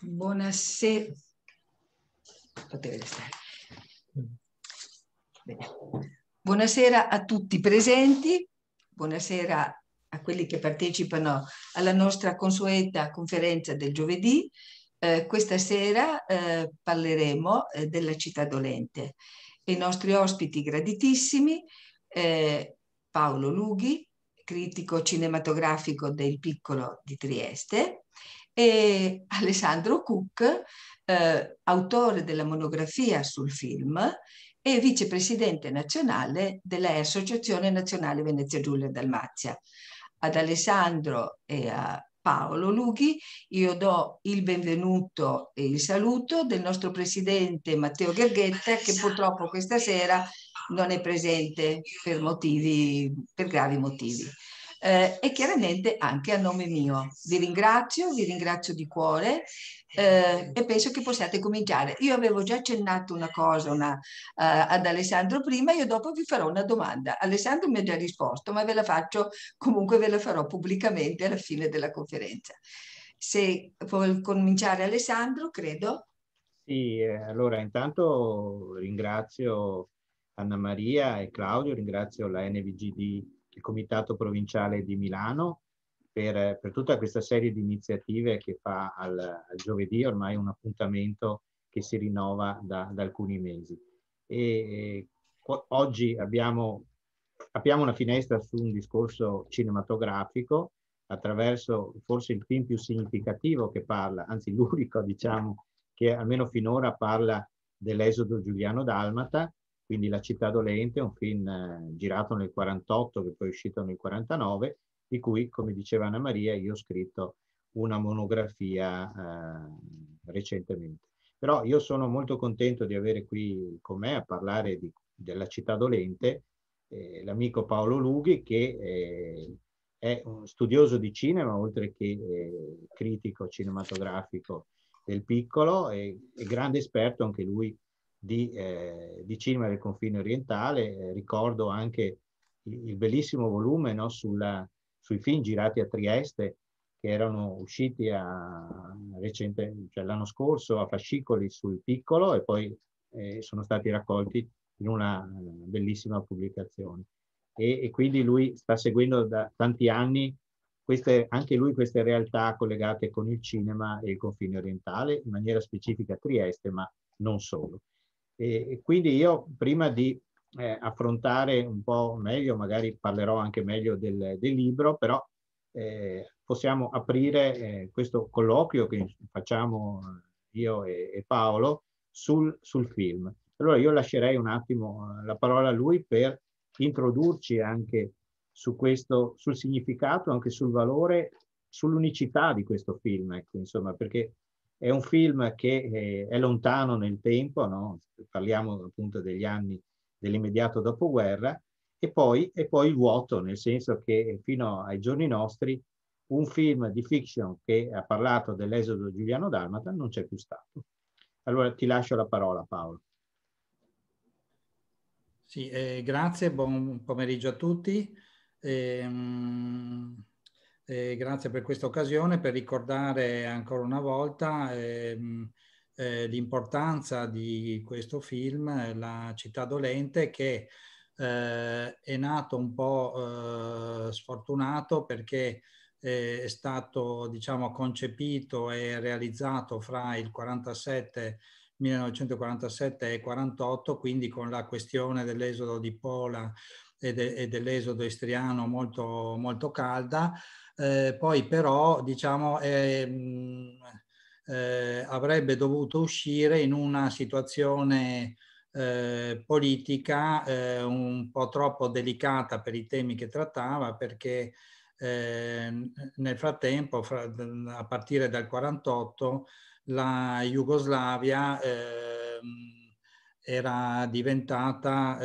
Buonasera. Buonasera a tutti i presenti, buonasera a quelli che partecipano alla nostra consueta conferenza del giovedì. Eh, questa sera eh, parleremo eh, della città dolente. I nostri ospiti graditissimi, eh, Paolo Lughi, critico cinematografico del Piccolo di Trieste, e Alessandro Cook, eh, autore della monografia sul film e vicepresidente nazionale dell'Associazione Nazionale Venezia Giulia Dalmazia. Ad Alessandro e a Paolo Lughi. Io do il benvenuto e il saluto del nostro presidente Matteo Gherghetta che purtroppo questa sera non è presente per, motivi, per gravi motivi eh, e chiaramente anche a nome mio. Vi ringrazio, vi ringrazio di cuore eh, e penso che possiate cominciare. Io avevo già accennato una cosa una, uh, ad Alessandro prima, io dopo vi farò una domanda. Alessandro mi ha già risposto, ma ve la faccio comunque, ve la farò pubblicamente alla fine della conferenza. Se vuol cominciare Alessandro, credo. Sì, eh, allora intanto ringrazio Anna Maria e Claudio, ringrazio la NVGD il Comitato Provinciale di Milano per, per tutta questa serie di iniziative che fa al, al giovedì, ormai un appuntamento che si rinnova da, da alcuni mesi. E, oggi abbiamo, apriamo una finestra su un discorso cinematografico attraverso forse il film più significativo che parla, anzi l'unico diciamo, che almeno finora parla dell'esodo Giuliano Dalmata, quindi La città dolente, un film eh, girato nel 48 che poi è uscito nel 49, di cui, come diceva Anna Maria, io ho scritto una monografia eh, recentemente. Però io sono molto contento di avere qui con me a parlare di, della città dolente eh, l'amico Paolo Lughi che eh, è un studioso di cinema, oltre che eh, critico cinematografico del piccolo e grande esperto anche lui di, eh, di cinema del confine orientale. Eh, ricordo anche il, bellissimo volume no, sulla, sui film girati a Trieste che erano usciti cioè l'anno scorso a fascicoli sul piccolo e poi eh, sono stati raccolti in una eh, bellissima pubblicazione. E, e quindi lui sta seguendo da tanti anni queste, anche lui queste realtà collegate con il cinema e il confine orientale, in maniera specifica a Trieste, ma non solo. E quindi io prima di eh, affrontare un po' meglio, magari parlerò anche meglio del, del libro, però eh, possiamo aprire eh, questo colloquio che facciamo io e, e Paolo sul, sul, film. Allora io lascerei un attimo eh, la parola a lui per introdurci anche su questo, sul significato, anche sul valore, sull'unicità di questo film, ecco, insomma, perché è un film che eh, è lontano nel tempo, no? parliamo appunto degli anni dell'immediato dopoguerra, e poi, e poi vuoto, nel senso che fino ai giorni nostri un film di fiction che ha parlato dell'esodo Giuliano Dalmata non c'è più stato. Allora ti lascio la parola Paolo. Sì, eh, grazie, buon pomeriggio a tutti. Eh, eh, grazie per questa occasione per ricordare ancora una volta ehm, eh, l'importanza di questo film, La città dolente, che eh, è nato un po' eh, sfortunato perché eh, è stato diciamo, concepito e realizzato fra il 47, 1947 e 48, quindi con la questione dell'esodo di Pola e, de, e dell'esodo istriano molto, molto calda, eh, poi però diciamo, eh, eh, avrebbe dovuto uscire in una situazione eh, politica eh, un po' troppo delicata per i temi che trattava perché nel frattempo, fra, a partire dal 48, la Jugoslavia ehm, era diventata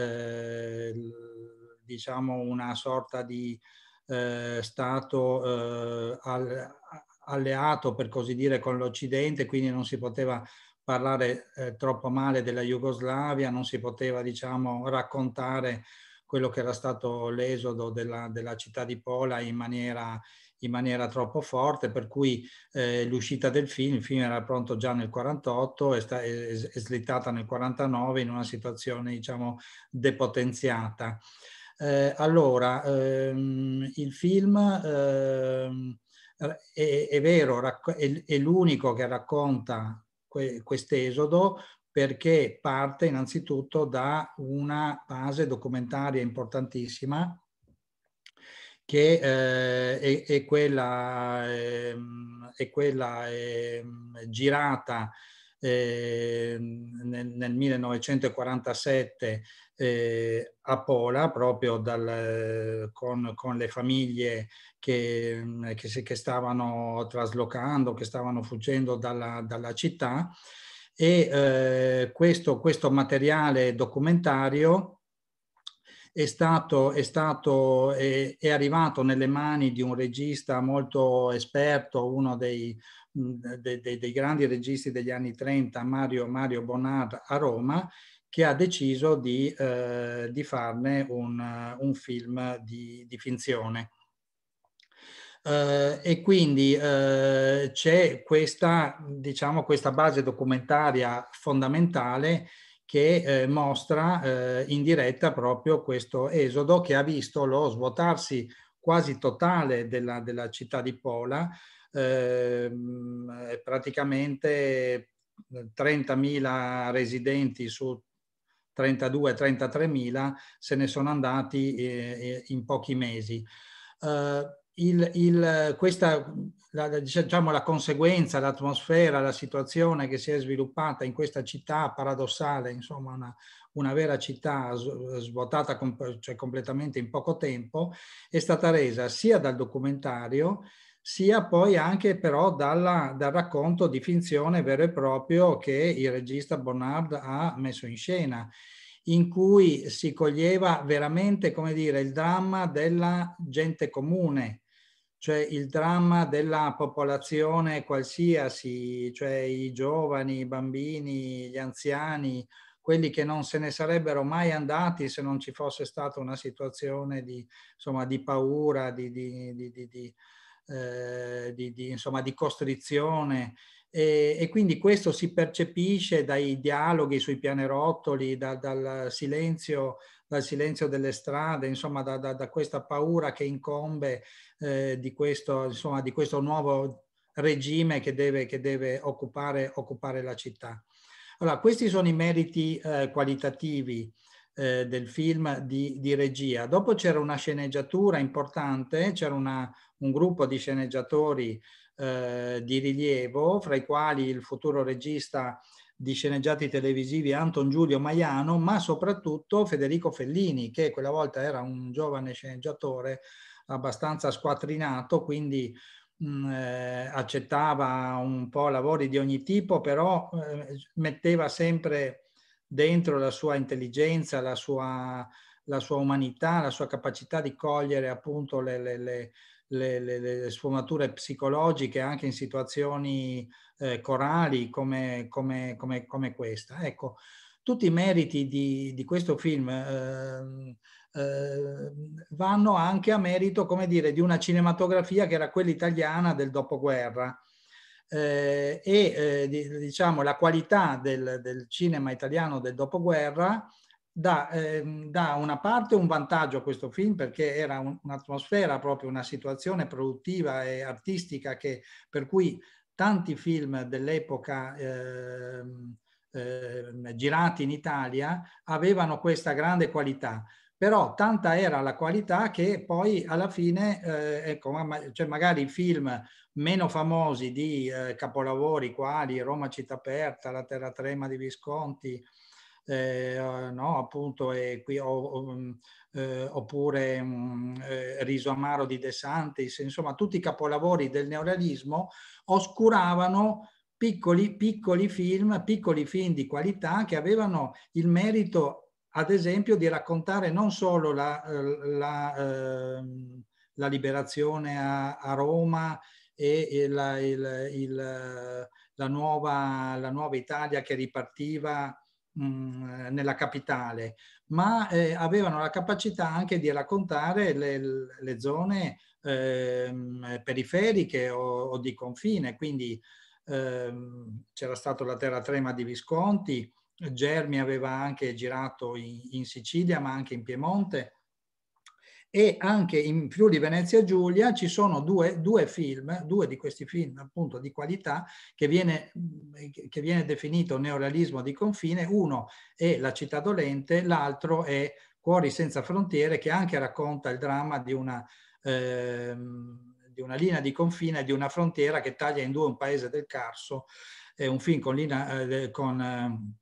diciamo una sorta di eh, stato eh, alleato, per così dire, con l'Occidente, quindi non si poteva parlare eh, troppo male della Jugoslavia, non si poteva diciamo, raccontare quello che era stato l'esodo della, della città di Pola in maniera, in maniera troppo forte, per cui eh, l'uscita del film, il film era pronto già nel 48, è, sta, è, è slittata nel 49 in una situazione diciamo depotenziata. Eh, allora, ehm, il film ehm, è, è, vero, è, è, l'unico che racconta que- quest'esodo perché parte innanzitutto da una base documentaria importantissima che eh, è, è, quella, ehm, è, quella ehm, girata Ehm, nel, nel, 1947 eh, a Pola, proprio dal, con, con, le famiglie che, che, si, che, stavano traslocando, che stavano fuggendo dalla, dalla città. E eh, questo, questo materiale documentario è, stato, è, stato, è, è arrivato nelle mani di un regista molto esperto, uno dei, dei, mm, dei, dei grandi registi degli anni 30, Mario, Mario Bonnard a Roma, che ha deciso di, eh, di farne un, un, film di, di finzione. Uh, e quindi uh, c'è questa, diciamo, questa base documentaria fondamentale che eh, mostra eh, in diretta proprio questo esodo che ha visto lo svuotarsi quasi totale della, della città di Pola, ehm, eh, praticamente 30.000 residenti su 32-33.000 se ne sono andati eh, eh, in pochi mesi. Uh, il, il, questa, la, diciamo, la conseguenza, l'atmosfera, la situazione che si è sviluppata in questa città paradossale, insomma una, una vera città svuotata com- cioè completamente in poco tempo, è stata resa sia dal documentario sia poi anche però dalla, dal racconto di finzione vero e proprio che il regista Bonnard ha messo in scena in cui si coglieva veramente, come dire, il dramma della gente comune, cioè il dramma della popolazione qualsiasi, cioè i giovani, i bambini, gli anziani, quelli che non se ne sarebbero mai andati se non ci fosse stata una situazione di, insomma, di paura, di, di, eh, insomma, di, costrizione. E, e, quindi questo si percepisce dai dialoghi sui pianerottoli, da, dal, silenzio, dal, silenzio, delle strade, insomma da, da, da questa paura che incombe eh, di, questo, insomma, di, questo, nuovo regime che deve, che deve occupare, occupare, la città. Allora, questi sono i meriti eh, qualitativi eh, del film di, di regia. Dopo c'era una sceneggiatura importante, c'era un gruppo di sceneggiatori eh, di rilievo, fra i quali il futuro regista di sceneggiati televisivi Anton Giulio Maiano, ma soprattutto Federico Fellini, che quella volta era un giovane sceneggiatore abbastanza squatrinato, quindi mh, mm, eh, accettava un po' lavori di ogni tipo, però eh, metteva sempre dentro la sua intelligenza, la sua, la sua, umanità, la sua capacità di cogliere appunto le, le, le le, le, le, sfumature psicologiche anche in situazioni eh, corali come, come, come, come, questa. Ecco, tutti i meriti di, di questo film eh, eh, vanno anche a merito, come dire, di una cinematografia che era quella italiana del dopoguerra. Eh, e eh, di, diciamo la qualità del, del, cinema italiano del dopoguerra dà, ehm, da una parte un vantaggio a questo film perché era un'atmosfera proprio, una situazione produttiva e artistica che, per cui tanti film dell'epoca eh, eh, girati in Italia avevano questa grande qualità però tanta era la qualità che poi alla fine, eh, ecco, ma, cioè magari film meno famosi di eh, capolavori quali Roma città aperta, La terra trema di Visconti, eh, no, appunto, qui, o, o, mm, eh, oppure mh, mm, eh, Riso amaro di De Santis, insomma tutti i capolavori del neorealismo oscuravano piccoli, piccoli film, piccoli film di qualità che avevano il merito ad esempio di raccontare non solo la, eh, la, ehm, la liberazione a, a, Roma e il, il, il, la, nuova, la, nuova, Italia che ripartiva mm, nella capitale, ma eh, avevano la capacità anche di raccontare le, le zone eh, periferiche o, o, di confine, quindi eh, c'era stata la terra trema di Visconti, Germi aveva anche girato in, in Sicilia, ma anche in Piemonte, e anche in Friuli Venezia Giulia ci sono due, due, film, due di questi film appunto di qualità che viene, che viene definito neorealismo di confine, uno è La città dolente, l'altro è Cuori senza frontiere che anche racconta il dramma di una, eh, di una linea di confine, di una frontiera che taglia in due un paese del Carso, è un film con, linea, eh, con eh,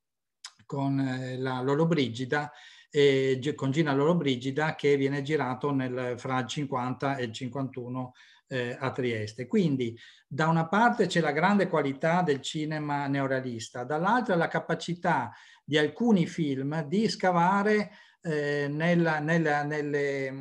con eh, la Lollobrigida e con Gina Lollobrigida che viene girato nel, fra il 50 e il 51 eh, a Trieste. Quindi da una parte c'è la grande qualità del cinema neorealista, dall'altra la capacità di alcuni film di scavare eh, nella, nella, nelle,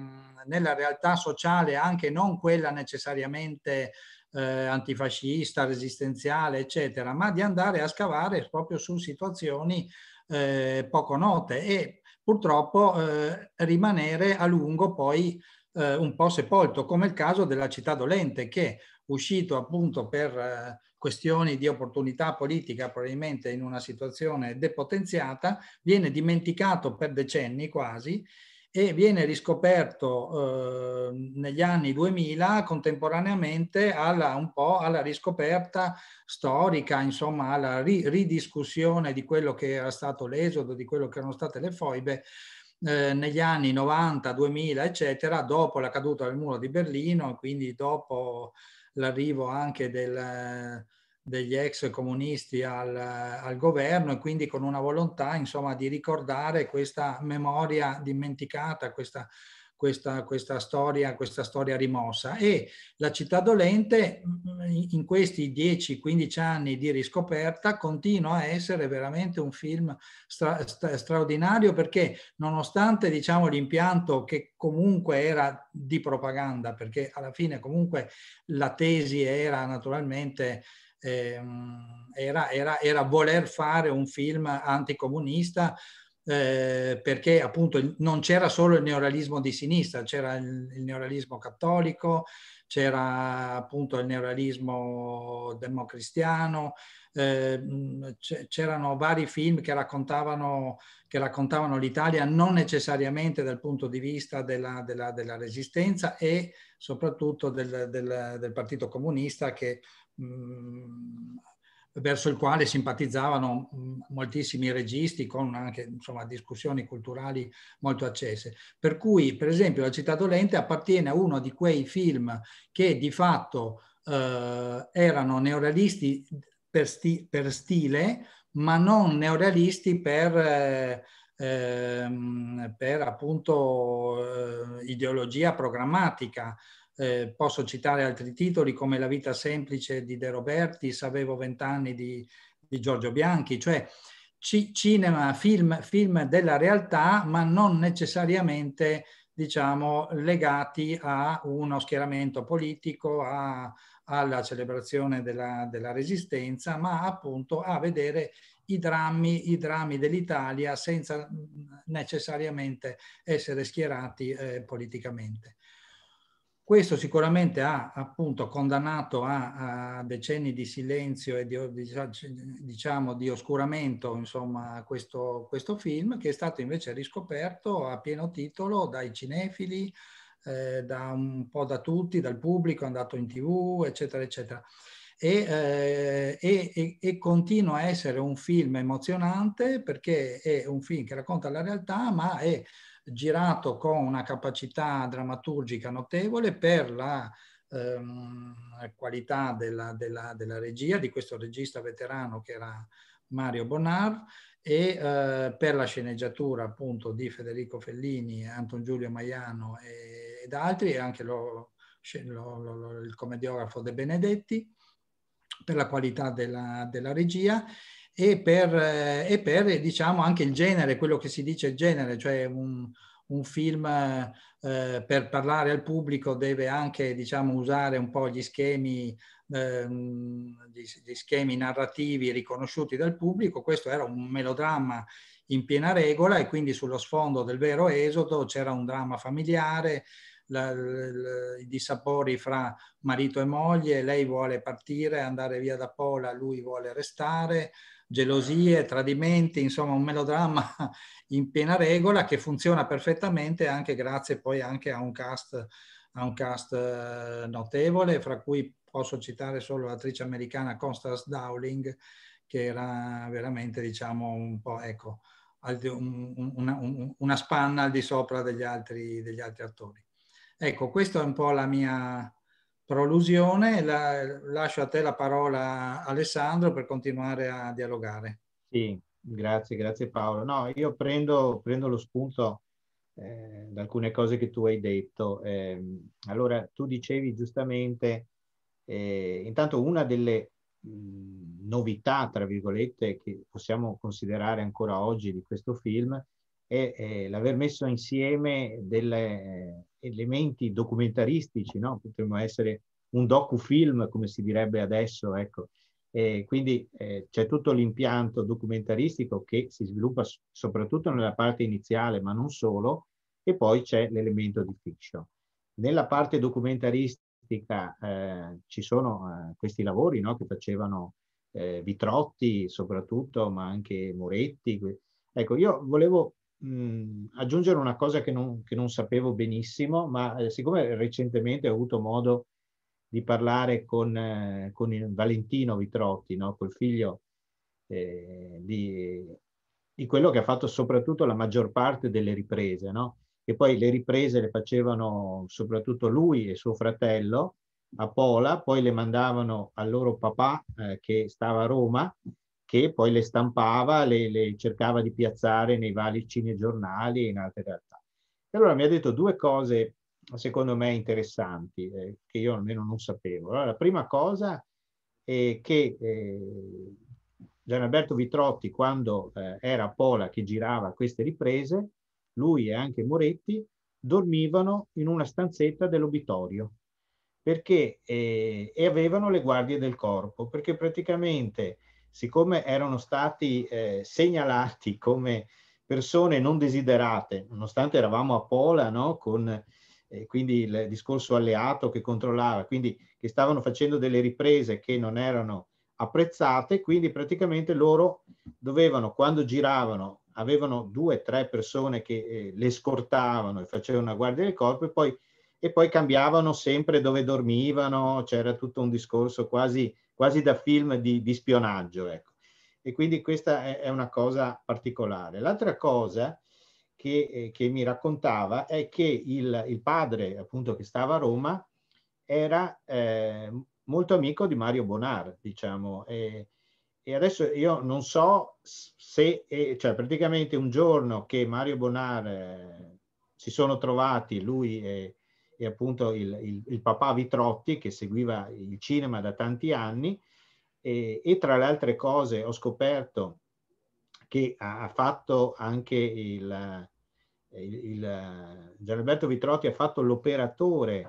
nella, realtà sociale, anche non quella necessariamente eh, antifascista, resistenziale, eccetera, ma di andare a scavare proprio su situazioni eh, poco note e purtroppo eh, rimanere a lungo poi eh, un po' sepolto, come il caso della città dolente che uscito appunto per eh, questioni di opportunità politica, probabilmente in una situazione depotenziata, viene dimenticato per decenni quasi e viene riscoperto eh, negli anni 2000 contemporaneamente alla, un po' alla riscoperta storica, insomma alla ri- ridiscussione di quello che era stato l'esodo, di quello che erano state le foibe eh, negli anni 90, 2000, eccetera, dopo la caduta del muro di Berlino, quindi dopo l'arrivo anche del degli ex comunisti al, al, governo e quindi con una volontà insomma, di ricordare questa memoria dimenticata, questa, questa, questa, storia, questa storia rimossa. E la città dolente mm, in questi 10-15 anni di riscoperta continua a essere veramente un film stra, stra, straordinario perché nonostante diciamo, l'impianto che comunque era di propaganda, perché alla fine comunque la tesi era naturalmente Ehm, era, era, era voler fare un film anticomunista eh, perché appunto non c'era solo il neorealismo di sinistra, c'era il, il neorealismo cattolico, c'era appunto il neorealismo democristiano, eh, c'erano vari film che raccontavano, che raccontavano, l'Italia non necessariamente dal punto di vista della, della, della resistenza e soprattutto del, del, del Partito Comunista che Mm, verso il quale simpatizzavano mm, moltissimi registi con anche insomma, discussioni culturali molto accese. Per cui, per esempio, La città dolente appartiene a uno di quei film che di fatto eh, erano neorealisti per, sti- per, stile, ma non neorealisti per... Eh, ehm, per appunto eh, ideologia programmatica, eh, posso citare altri titoli come La vita semplice di De Roberti, Savevo vent'anni di, di, Giorgio Bianchi, cioè ci, cinema, film, film della realtà, ma non necessariamente diciamo, legati a uno schieramento politico, a, alla celebrazione della, della, resistenza, ma appunto a vedere i drammi, i drammi dell'Italia senza mm, necessariamente essere schierati eh, politicamente. Questo sicuramente ha appunto condannato a, a decenni di silenzio e di, diciamo, di oscuramento insomma, questo, questo, film che è stato invece riscoperto a pieno titolo dai cinefili, eh, da un po' da tutti, dal pubblico, è andato in tv, eccetera, eccetera. E, eh, e, e, continua a essere un film emozionante perché è un film che racconta la realtà, ma è girato con una capacità drammaturgica notevole per la ehm, qualità della, della, della, regia di questo regista veterano che era Mario Bonar e eh, per la sceneggiatura appunto di Federico Fellini, Anton Giulio Maiano e, ed altri e anche lo, lo, lo, il commediografo De Benedetti per la qualità della, della regia e per, eh, e per diciamo, anche il genere, quello che si dice il genere, cioè un, un film eh, per parlare al pubblico deve anche diciamo, usare un po' gli schemi, eh, gli, gli schemi narrativi riconosciuti dal pubblico, questo era un melodramma in piena regola e quindi sullo sfondo del vero esodo c'era un dramma familiare, la, la, i dissapori fra marito e moglie, lei vuole partire, andare via da Pola, lui vuole restare, gelosie, tradimenti, insomma un melodramma in piena regola che funziona perfettamente anche grazie poi anche a un cast, a un cast eh, notevole, fra cui posso citare solo l'attrice americana Constance Dowling, che era veramente, diciamo, un po', ecco, una, una, spanna al di sopra degli altri, degli altri attori. Ecco, questa è un po' la mia prolusione. La, lascio a te la parola Alessandro per continuare a dialogare. Sì, grazie, grazie Paolo. No, io prendo, prendo lo spunto eh, da alcune cose che tu hai detto. Eh, allora, tu dicevi giustamente, eh, intanto una delle mh, mm, novità, tra virgolette, che possiamo considerare ancora oggi di questo film è è, è l'aver messo insieme degli eh, elementi documentaristici, no? potremmo essere un docufilm, come si direbbe adesso, ecco. E quindi eh, c'è tutto l'impianto documentaristico che si sviluppa soprattutto nella parte iniziale, ma non solo, e poi c'è l'elemento di fiction. Nella parte documentaristica eh, ci sono eh, questi lavori no, che facevano eh, Vitrotti soprattutto, ma anche Moretti. Ecco, io volevo mh, mhmm, aggiungere una cosa che non, che non sapevo benissimo, ma eh, siccome recentemente ho avuto modo di parlare con, eh, con Valentino Vitrotti, no? col figlio eh, di, di, quello che ha fatto soprattutto la maggior parte delle riprese, no? che poi le riprese le facevano soprattutto lui e suo fratello a Pola, poi le mandavano al loro papà eh, che stava a Roma che poi le stampava, le, le cercava di piazzare nei vari cinegiornali e in altre realtà. E allora mi ha detto due cose secondo me interessanti, eh, che io almeno non sapevo. Allora, la prima cosa è che eh, Alberto Vitrotti, quando eh, era a Pola che girava queste riprese, lui e anche Moretti dormivano in una stanzetta dell'obitorio perché eh, e avevano le guardie del corpo, perché praticamente siccome erano stati eh, segnalati come persone non desiderate, nonostante eravamo a Pola, no? con eh, quindi il discorso alleato che controllava, quindi che stavano facendo delle riprese che non erano apprezzate, quindi praticamente loro dovevano, quando giravano, avevano due o tre persone che eh, le scortavano e facevano una guardia del corpo e poi e poi cambiavano sempre dove dormivano, c'era tutto un discorso quasi, quasi da film di, di spionaggio. Ecco. E quindi questa è, è una cosa particolare. L'altra cosa che, eh, che, mi raccontava è che il, il, padre, appunto, che stava a Roma, era eh, molto amico di Mario Bonar, diciamo. E, e adesso io non so se, eh, cioè praticamente un giorno che Mario Bonar eh, si sono trovati, lui e, e appunto il, il, il papà Vitrotti che seguiva il cinema da tanti anni e, e tra le altre cose ho scoperto che ha, ha fatto anche il, il, Gianalberto Vitrotti ha fatto l'operatore,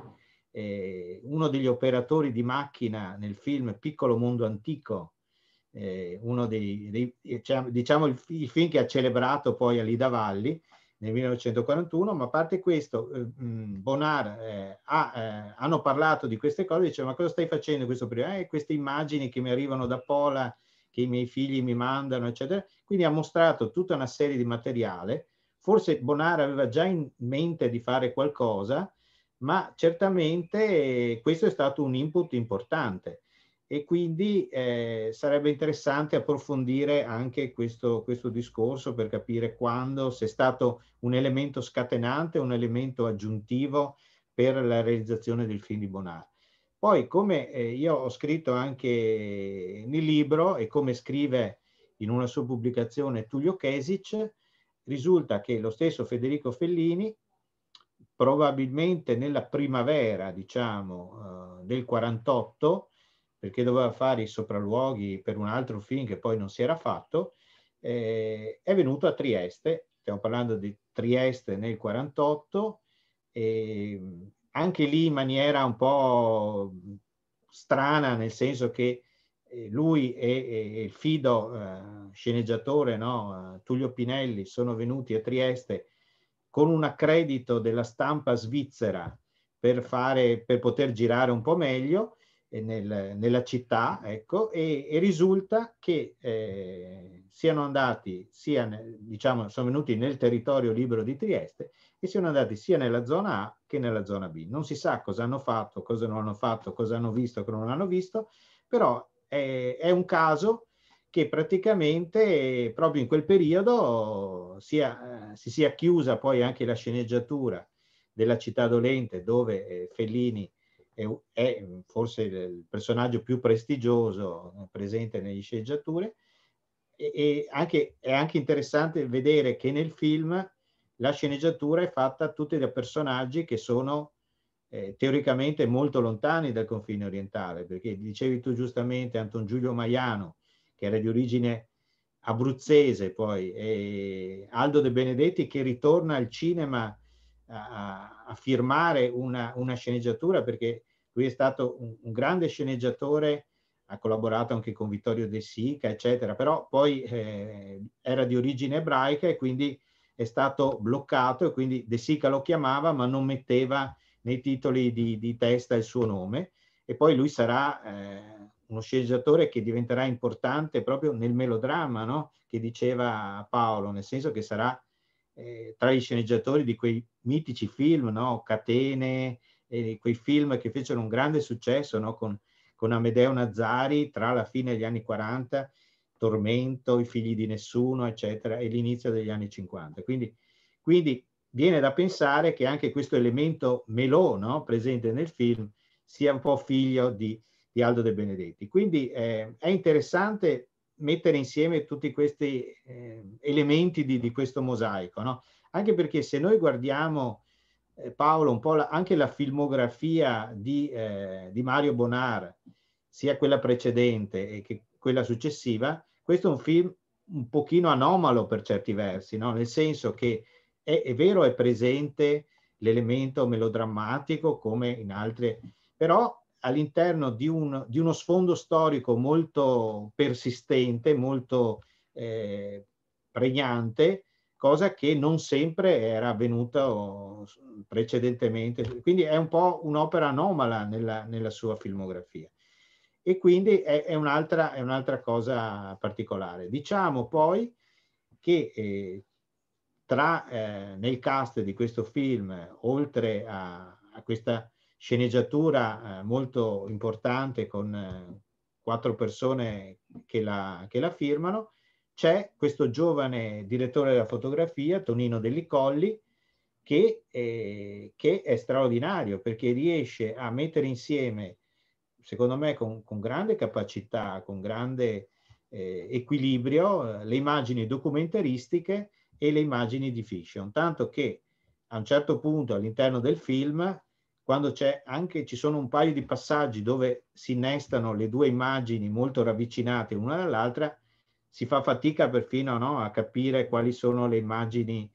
eh, uno degli operatori di macchina nel film Piccolo Mondo Antico, eh, uno dei, dei eh, cioè, diciamo, il, il, film che ha celebrato poi a Lida Valli nel 1941, ma a parte questo, eh, Bonar eh, ha, eh, hanno parlato di queste cose, dice ma cosa stai facendo in questo periodo? Eh, queste immagini che mi arrivano da Pola, che i miei figli mi mandano, eccetera. Quindi ha mostrato tutta una serie di materiale. Forse Bonar aveva già in mente di fare qualcosa, ma certamente eh, questo è stato un input importante e quindi eh, sarebbe interessante approfondire anche questo, questo, discorso per capire quando, se è stato un elemento scatenante, un elemento aggiuntivo per la realizzazione del film di Bonardi. Poi come eh, io ho scritto anche nel libro e come scrive in una sua pubblicazione Tullio Chesic, risulta che lo stesso Federico Fellini probabilmente nella primavera diciamo eh, del 48 perché doveva fare i sopralluoghi per un altro film che poi non si era fatto, eh, è venuto a Trieste, stiamo parlando di Trieste nel 48, e anche lì in maniera un po' strana, nel senso che eh, lui e, il fido eh, sceneggiatore no? Eh, Tullio Pinelli sono venuti a Trieste con un accredito della stampa svizzera per, fare, per poter girare un po' meglio nel, nella città, ecco, e, e risulta che eh, siano andati, sia, diciamo, sono venuti nel territorio libero di Trieste e siano andati sia nella zona A che nella zona B. Non si sa cosa hanno fatto, cosa non hanno fatto, cosa hanno visto, cosa non hanno visto, però è, è un caso che praticamente proprio in quel periodo sia, eh, si sia chiusa poi anche la sceneggiatura della città dolente dove eh, Fellini è, è mm, forse il personaggio più prestigioso eh, presente negli sceneggiature e, e anche, è anche interessante vedere che nel film la sceneggiatura è fatta tutti da personaggi che sono eh, teoricamente molto lontani dal confine orientale, perché dicevi tu giustamente Anton Giulio Maiano, che era di origine abruzzese poi, e Aldo De Benedetti che ritorna al cinema a, a firmare una, una, sceneggiatura perché lui è stato un, un, grande sceneggiatore, ha collaborato anche con Vittorio De Sica, eccetera, però poi eh, era di origine ebraica e quindi è stato bloccato e quindi De Sica lo chiamava ma non metteva nei titoli di, di testa il suo nome e poi lui sarà eh, uno sceneggiatore che diventerà importante proprio nel melodramma no? che diceva Paolo, nel senso che sarà eh, tra gli sceneggiatori di quei mitici film, no? Catene, eh, quei film che fecero un grande successo no? con, con Amedeo Nazzari tra la fine degli anni 40, Tormento, I figli di nessuno, eccetera, e l'inizio degli anni 50. Quindi, quindi viene da pensare che anche questo elemento melò no? presente nel film sia un po' figlio di, di Aldo De Benedetti. Quindi eh, è interessante mettere insieme tutti questi eh, elementi di, di, questo mosaico, no? Anche perché se noi guardiamo, eh, Paolo, un po' la, anche la filmografia di, eh, di, Mario Bonar, sia quella precedente che quella successiva, questo è un film un pochino anomalo per certi versi, no? Nel senso che è, è vero, è presente l'elemento melodrammatico come in altre, però all'interno di, un, di, uno sfondo storico molto persistente, molto eh, pregnante, cosa che non sempre era avvenuta oh, precedentemente. Quindi è un po' un'opera anomala nella, nella, sua filmografia. E quindi è, è, un'altra, è, un'altra, cosa particolare. Diciamo poi che eh, tra, eh, nel cast di questo film, oltre a, a questa sceneggiatura eh, molto importante con eh, quattro persone che la, che la firmano, c'è questo giovane direttore della fotografia, Tonino Dellicolli, che, eh, che, è straordinario perché riesce a mettere insieme, secondo me, con, con grande capacità, con grande eh, equilibrio, eh, le immagini documentaristiche e le immagini di fiction, tanto che a un certo punto all'interno del film quando c'è anche ci sono un paio di passaggi dove si innestano le due immagini molto ravvicinate una dall'altra, si fa fatica perfino no, a capire quali sono le immagini.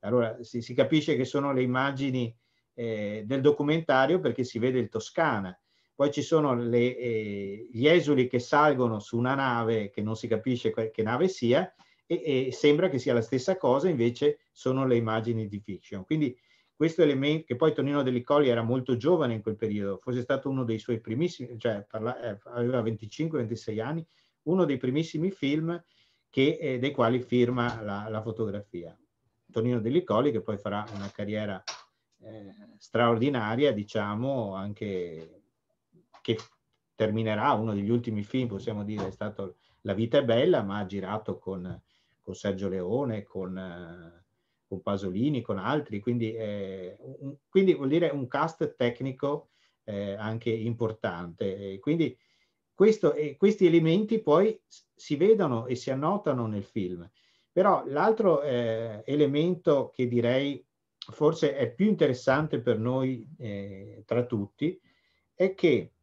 Allora si, si capisce che sono le immagini eh, del documentario perché si vede il Toscana. Poi ci sono le, eh, gli esuli che salgono su una nave che non si capisce che nave sia e, e sembra che sia la stessa cosa, invece sono le immagini di fiction. Quindi questo elemento, che poi Tonino Delicoli era molto giovane in quel periodo, fosse stato uno dei suoi primissimi, cioè parla, eh, aveva 25-26 anni, uno dei primissimi film che, eh, dei quali firma la, la fotografia. Tonino Delicoli che poi farà una carriera eh, straordinaria, diciamo, anche che terminerà uno degli ultimi film, possiamo dire, è stato La vita è bella, ma ha girato con, con Sergio Leone, con eh, con Pasolini, con altri, quindi, eh, un, quindi vuol dire un cast tecnico eh, anche importante. E quindi questo, eh, questi elementi poi si vedono e si annotano nel film. Però l'altro eh, elemento che direi forse è più interessante per noi eh, tra tutti è che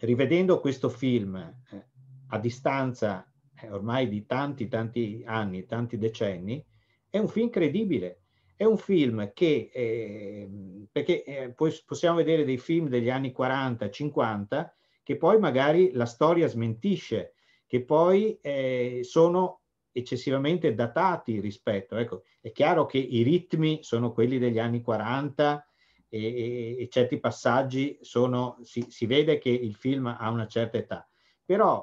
rivedendo questo film eh, a distanza ormai di tanti tanti anni, tanti decenni, è un film credibile, è un film che, eh, perché eh, possiamo vedere dei film degli anni 40, 50, che poi magari la storia smentisce, che poi eh, sono eccessivamente datati rispetto. Ecco, è chiaro che i ritmi sono quelli degli anni 40 e, e, e certi passaggi sono, si, si, vede che il film ha una certa età, però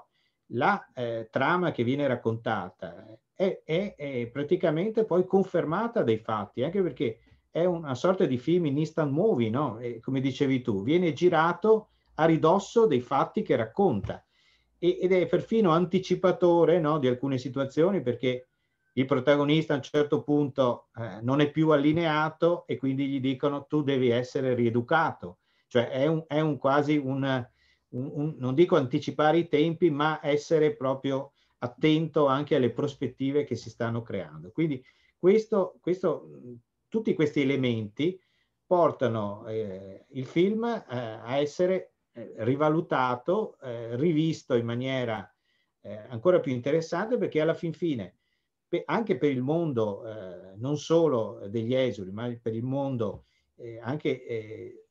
la eh, trama che viene raccontata è, è, è praticamente poi confermata dai fatti, anche perché è una sorta di film in instant movie, no? E, come dicevi tu, viene girato a ridosso dei fatti che racconta e, ed è perfino anticipatore no? di alcune situazioni perché il protagonista a un certo punto eh, non è più allineato e quindi gli dicono tu devi essere rieducato, cioè è, un, è un quasi un, un, un, non dico anticipare i tempi, ma essere proprio attento anche alle prospettive che si stanno creando. Quindi questo, questo, tutti questi elementi portano eh, il film eh, a essere eh, rivalutato, eh, rivisto in maniera eh, ancora più interessante perché alla fin fine, pe anche per il mondo eh, non solo degli esuli, ma per il mondo anche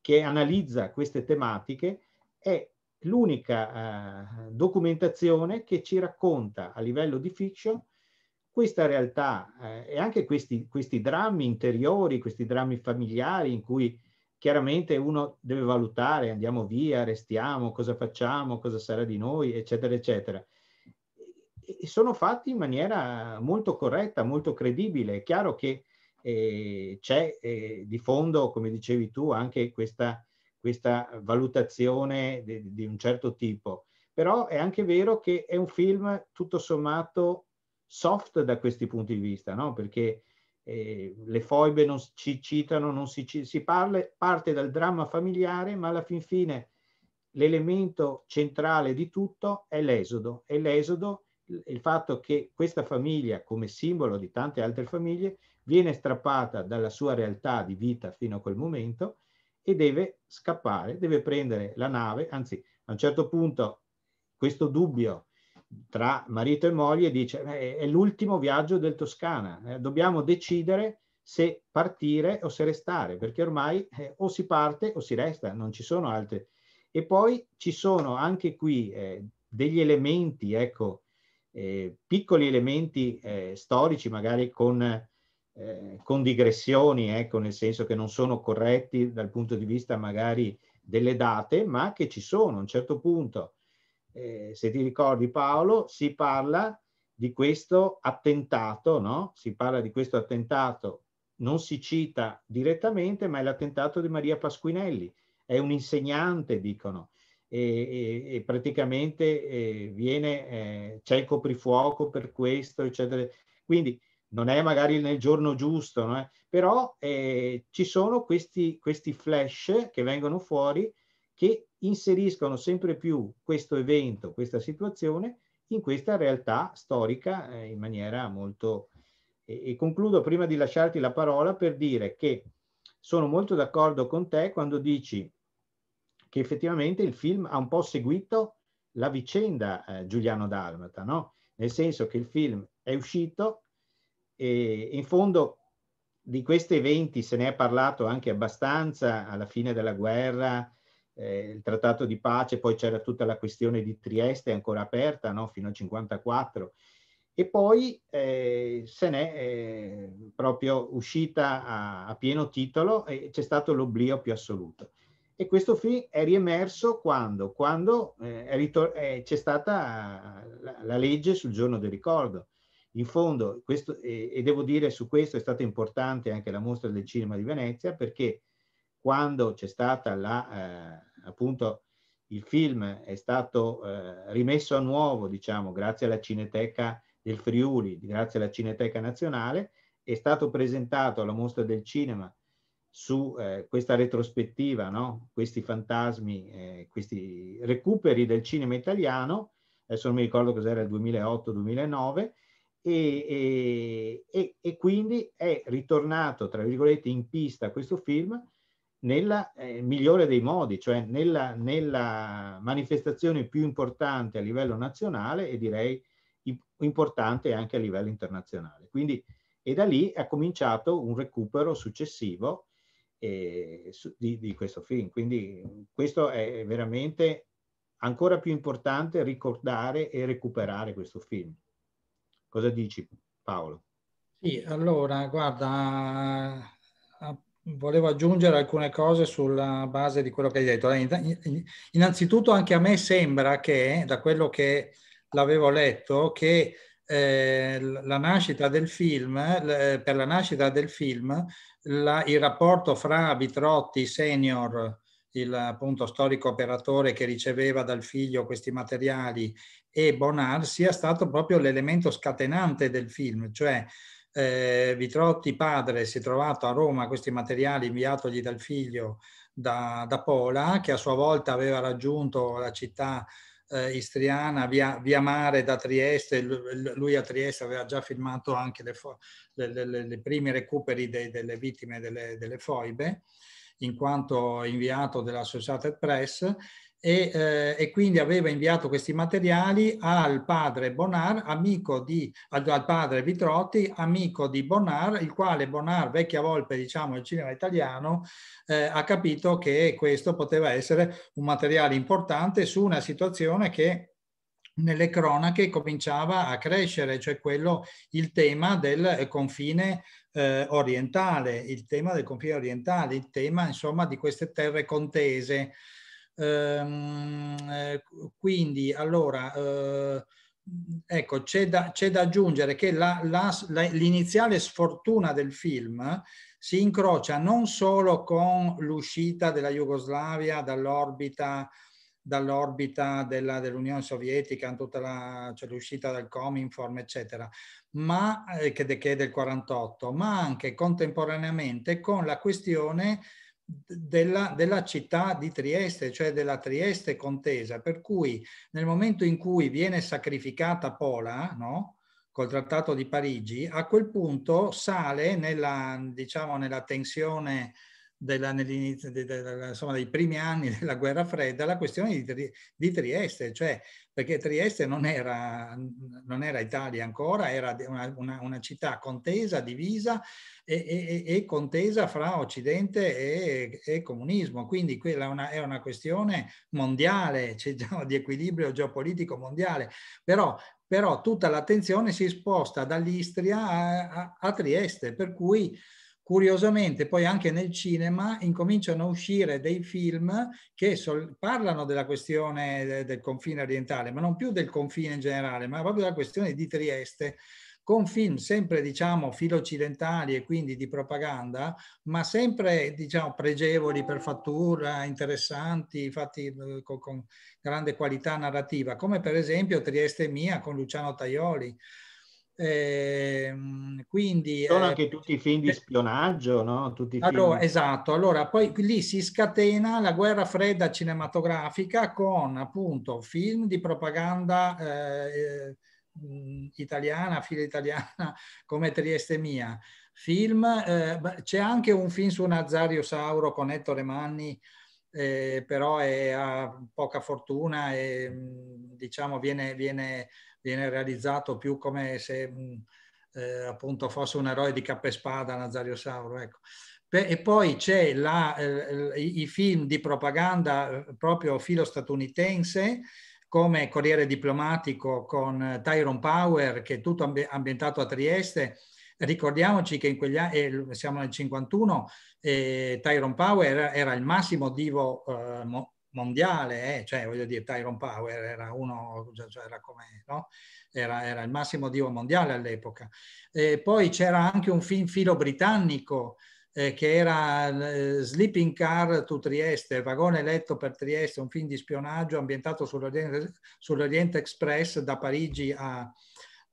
che analizza queste tematiche, è l'unica eh, documentazione che ci racconta a livello di fiction questa realtà eh, e anche questi, questi, drammi interiori, questi drammi familiari in cui chiaramente uno deve valutare, andiamo via, restiamo, cosa facciamo, cosa sarà di noi, eccetera, eccetera. E sono fatti in maniera molto corretta, molto credibile. È chiaro che eh, c'è eh, di fondo, come dicevi tu, anche questa questa valutazione di, di un certo tipo. Però è anche vero che è un film tutto sommato soft da questi punti di vista, no? perché eh, le foibe non ci citano, non si, si parla, parte dal dramma familiare, ma alla fin fine l'elemento centrale di tutto è l'esodo, è l'esodo, il fatto che questa famiglia, come simbolo di tante altre famiglie, viene strappata dalla sua realtà di vita fino a quel momento e deve scappare, deve prendere la nave, anzi a un certo punto questo dubbio tra marito e moglie dice è l'ultimo viaggio del Toscana, eh, dobbiamo decidere se partire o se restare, perché ormai eh, o si parte o si resta, non ci sono altre. E poi ci sono anche qui eh, degli elementi, ecco, eh, piccoli elementi storici, magari con eh, con digressioni, ecco, nel senso che non sono corretti dal punto di vista magari delle date, ma che ci sono a un certo punto. Eh, se ti ricordi Paolo, si parla di questo attentato, no? Si parla di questo attentato, non si cita direttamente, ma è l'attentato di Maria Pasquinelli. È un insegnante, dicono, e, e, e praticamente eh, viene, eh, c'è il coprifuoco per questo, eccetera. Quindi non è magari nel giorno giusto, no? Eh? però eh, ci sono questi, questi, flash che vengono fuori che inseriscono sempre più questo evento, questa situazione, in questa realtà storica eh, in maniera molto... E, e concludo prima di lasciarti la parola per dire che sono molto d'accordo con te quando dici che effettivamente il film ha un po' seguito la vicenda eh, Giuliano Dalmata, no? nel senso che il film è uscito, e in fondo di questi eventi se ne è parlato anche abbastanza alla fine della guerra, eh, il trattato di pace, poi c'era tutta la questione di Trieste ancora aperta no? fino al 1954. e poi eh, se n'è eh, proprio uscita a, a, pieno titolo e c'è stato l'oblio più assoluto. E questo film è riemerso quando? Quando eh, è ritor- eh, c'è stata la, la legge sul giorno del ricordo. In fondo, questo, e, e, devo dire su questo è stata importante anche la mostra del cinema di Venezia perché quando c'è stata la, eh, appunto il film è stato eh, rimesso a nuovo, diciamo, grazie alla Cineteca del Friuli, grazie alla Cineteca Nazionale, è stato presentato alla mostra del cinema su eh, questa retrospettiva, no? questi fantasmi, eh, questi recuperi del cinema italiano, adesso non mi ricordo cos'era il 2008-2009, e, e, e, quindi è ritornato, tra virgolette, in pista questo film nel eh, migliore dei modi, cioè nella, nella, manifestazione più importante a livello nazionale e direi importante anche a livello internazionale. Quindi, e da lì è cominciato un recupero successivo eh, su, di, di questo film. Quindi questo è veramente ancora più importante ricordare e recuperare questo film. Cosa dici Paolo? Sì, allora guarda, ah, volevo aggiungere alcune cose sulla base di quello che hai detto. Innanzitutto anche a me sembra che, da quello che l'avevo letto, che eh, la nascita del film, per la nascita del film, la, il rapporto fra Bitrotti senior il appunto, storico operatore che riceveva dal figlio questi materiali, e Bonar, sia stato proprio l'elemento scatenante del film, cioè eh, Vitrotti padre si è trovato a Roma questi materiali inviatogli dal figlio da, da Pola, che a sua volta aveva raggiunto la città eh, istriana via, via, mare da Trieste, lui a Trieste aveva già filmato anche i primi recuperi dei, delle vittime delle, delle foibe in quanto inviato della dell'Associated Press, e, eh, e, quindi aveva inviato questi materiali al padre Bonar, amico di, al, al, padre Vitrotti, amico di Bonar, il quale Bonar, vecchia volpe diciamo del cinema italiano, eh, ha capito che questo poteva essere un materiale importante su una situazione che nelle cronache cominciava a crescere, cioè quello, il tema del confine eh, orientale, il tema del confine orientale, il tema insomma di queste terre contese. Ehm, eh, quindi allora, eh, ecco, c'è da, c'è da, aggiungere che la, la, la, l'iniziale sfortuna del film si incrocia non solo con l'uscita della Jugoslavia dall'orbita dall'orbita della, dell'Unione Sovietica, tutta la, cioè l'uscita dal Cominform, eccetera, ma, eh, che, de, che è del 48, ma anche contemporaneamente con la questione della, della, città di Trieste, cioè della Trieste contesa, per cui nel momento in cui viene sacrificata Pola, no? col trattato di Parigi, a quel punto sale nella, diciamo, nella tensione della, della, insomma, dei primi anni della guerra fredda la questione di, tri, di Trieste, cioè perché Trieste non era, non era Italia ancora, era una, una, una città contesa, divisa e, e, e, contesa fra Occidente e, e comunismo. Quindi quella è una, è una questione mondiale, c'è cioè già di equilibrio geopolitico mondiale, però però tutta l'attenzione si sposta dall'Istria a, a, a Trieste, per cui curiosamente poi anche nel cinema incominciano a uscire dei film che sol- parlano della questione de- del confine orientale, ma non più del confine in generale, ma proprio della questione di Trieste, con film sempre diciamo filo-occidentali e quindi di propaganda, ma sempre diciamo pregevoli per fattura, interessanti, fatti eh, con, con grande qualità narrativa, come per esempio Trieste mia con Luciano Tajoli eh, quindi, Sono eh, anche eh, tutti i film di spionaggio, no? Tutti allora, film... Esatto, allora poi lì si scatena la guerra fredda cinematografica con appunto film di propaganda eh, eh italiana, fila italiana come Trieste Mia. Film, eh, c'è anche un film su Nazario Sauro con Ettore Manni eh, però è, ha poca fortuna e diciamo viene, viene viene realizzato più come se mh, mm, eh, appunto fosse un eroe di cappa e spada Nazario Sauro. Ecco. E poi c'è la, eh, i film di propaganda eh, proprio filo statunitense come Corriere Diplomatico con Tyrone Power che è tutto ambi- ambientato a Trieste. Ricordiamoci che in quegli anni, eh, siamo nel 51, eh, Tyrone Power era, era il massimo divo eh, mo- mondiale, eh? cioè voglio dire, Tyrone Power era uno, cioè, era, come, no? era, era il massimo dio mondiale all'epoca. E poi c'era anche un film filo britannico eh, che era eh, Sleeping Car to Trieste, vagone letto per Trieste, un film di spionaggio ambientato sull'Oriente, sull'Oriente Express da Parigi a,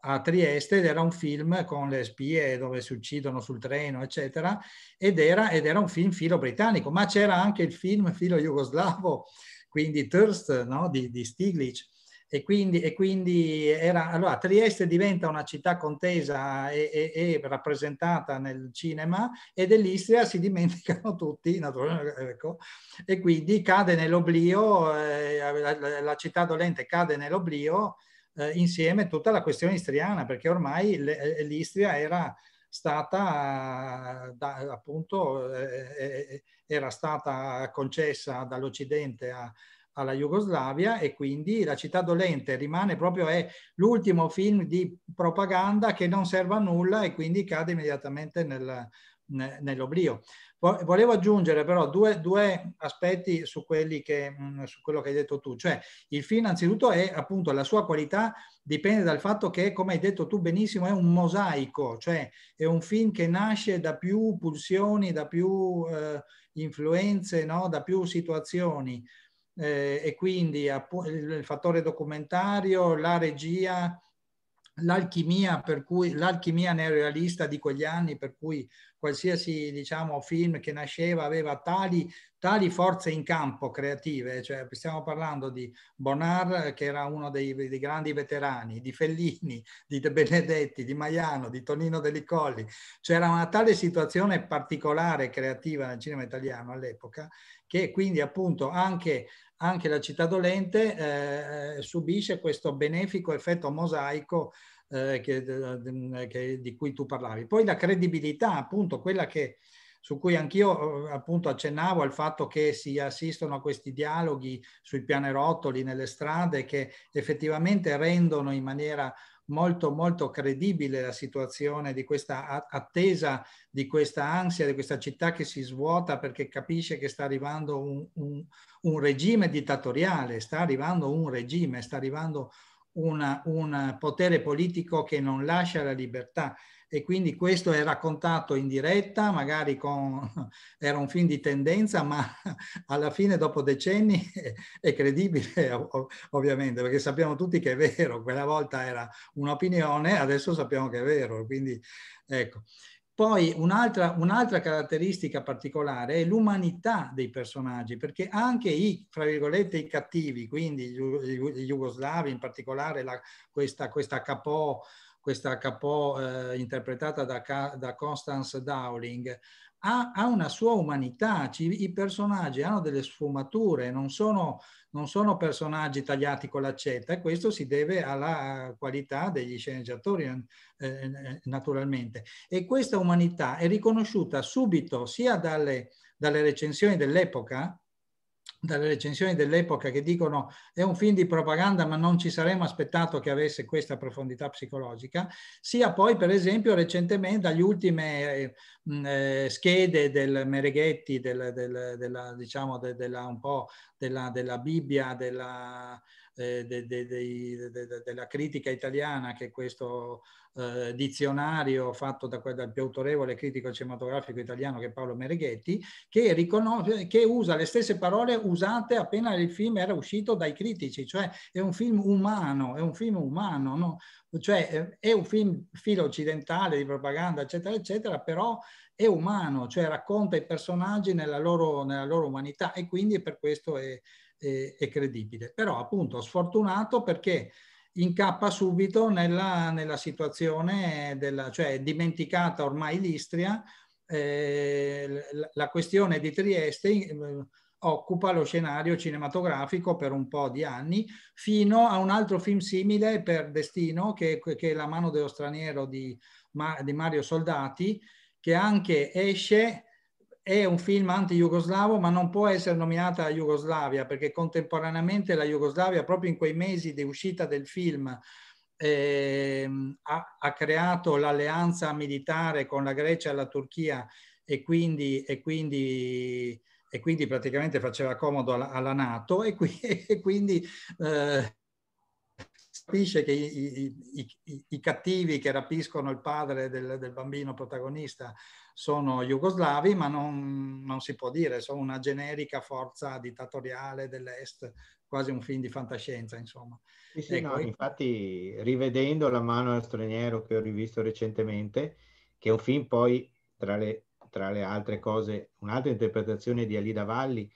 a Trieste ed era un film con le spie dove si uccidono sul treno, eccetera, ed era, ed era un film filo britannico, ma c'era anche il film filo jugoslavo, quindi Thirst no? di, di Stiglitz. E quindi, e quindi era, allora, Trieste diventa una città contesa e, e, e, rappresentata nel cinema e dell'Istria si dimenticano tutti, ecco, e quindi cade nell'oblio, eh, la, la, la città dolente cade nell'oblio eh, insieme tutta la questione istriana, perché ormai eh, l'Istria era stata da, appunto eh, eh, eh, era stata concessa dall'Occidente a, alla Jugoslavia e quindi La città dolente rimane proprio è l'ultimo film di propaganda che non serve a nulla e quindi cade immediatamente nel, nell'oblio. Volevo aggiungere però due, due aspetti su, che, mm, su, quello che hai detto tu, cioè il film anzitutto è appunto la sua qualità dipende dal fatto che, come hai detto tu benissimo, è un mosaico, cioè è un film che nasce da più pulsioni, da più eh, influenze, no? da più situazioni eh, e quindi il fattore documentario, la regia, l'alchimia, per cui, l'alchimia neorealista di quegli anni, per cui qualsiasi diciamo, film che nasceva aveva tali, tali forze in campo creative, cioè, stiamo parlando di Bonard, che era uno dei, dei, grandi veterani, di Fellini, di De Benedetti, di Maiano, di Tonino Delicolli, c'era una tale situazione particolare creativa nel cinema italiano all'epoca che quindi appunto anche anche la città dolente eh, subisce questo benefico effetto mosaico eh, che, eh, che, di cui tu parlavi. Poi la credibilità, appunto, quella che su cui anch'io eh, appunto accennavo al fatto che si assistono a questi dialoghi sui pianerottoli, nelle strade, che effettivamente rendono in maniera molto molto credibile la situazione di questa attesa, di questa ansia, di questa città che si svuota perché capisce che sta arrivando un, un, un regime dittatoriale, sta arrivando un regime, sta arrivando una, un potere politico che non lascia la libertà e quindi questo è raccontato in diretta, magari con, era un film di tendenza, ma alla fine dopo decenni è credibile ovviamente, perché sappiamo tutti che è vero, quella volta era un'opinione, adesso sappiamo che è vero, quindi ecco. Poi un'altra, un'altra caratteristica particolare è l'umanità dei personaggi, perché anche i, fra virgolette, i cattivi, quindi gli, gli, gli jugoslavi in particolare, la, questa, questa capò questa capò eh, interpretata da, da, Constance Dowling, ha, ha una sua umanità, Ci, i personaggi hanno delle sfumature, non sono, non sono personaggi tagliati con l'accetta e questo si deve alla qualità degli sceneggiatori eh, eh naturalmente. E questa umanità è riconosciuta subito sia dalle, dalle recensioni dell'epoca, dalle recensioni dell'epoca che dicono è un film di propaganda ma non ci saremmo aspettato che avesse questa profondità psicologica, sia poi per esempio recentemente dagli ultime eh, eh, schede del Mereghetti, del, del, della, diciamo, de, della, un po' della, della Bibbia, della, eh, de, de, de, della critica italiana, che questo eh, dizionario fatto da, dal più autorevole critico cinematografico italiano che è Paolo Mereghetti, che, che usa le stesse parole usate appena il film era uscito dai critici, cioè è un film umano, è un film umano, no? cioè eh, è un film filo occidentale di propaganda, eccetera, eccetera, però è umano, cioè racconta i personaggi nella loro, nella loro umanità e quindi per questo è, e, e credibile. Però appunto sfortunato perché incappa subito nella, nella situazione, della, cioè dimenticata ormai l'Istria, eh, la questione di Trieste eh, occupa lo scenario cinematografico per un po' di anni, fino a un altro film simile per Destino, che, che è La mano dello straniero di, di Mario Soldati, che anche esce è un film anti-jugoslavo, ma non può essere nominata Jugoslavia, perché contemporaneamente la Jugoslavia, proprio in quei mesi di uscita del film, eh, ha, ha, creato l'alleanza militare con la Grecia e la Turchia e quindi, e quindi, e quindi praticamente faceva comodo alla, alla Nato e, qui, e quindi... Eh, capisce che i, i, i, i, cattivi che rapiscono il padre del, del bambino protagonista sono jugoslavi, ma non, non si può dire, sono una generica forza dittatoriale dell'Est, quasi un film di fantascienza, insomma. Sì, sì, ecco. no, infatti, rivedendo La mano allo straniero che ho rivisto recentemente, che è un film poi, tra le, tra le altre cose, un'altra interpretazione di Alida Valli,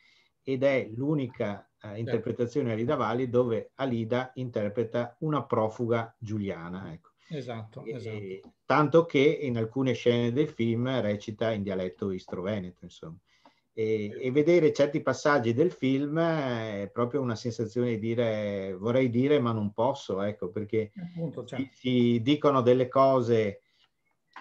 ed è l'unica eh, certo. interpretazione certo. Alida Valli dove Alida interpreta una profuga giuliana. Ecco. Esatto, e, esatto. Tanto che in alcune scene del film recita in dialetto istro-veneto, insomma. E, e, vedere certi passaggi del film è proprio una sensazione di dire vorrei dire ma non posso, ecco, perché eh, Appunto, certo. si dicono delle cose,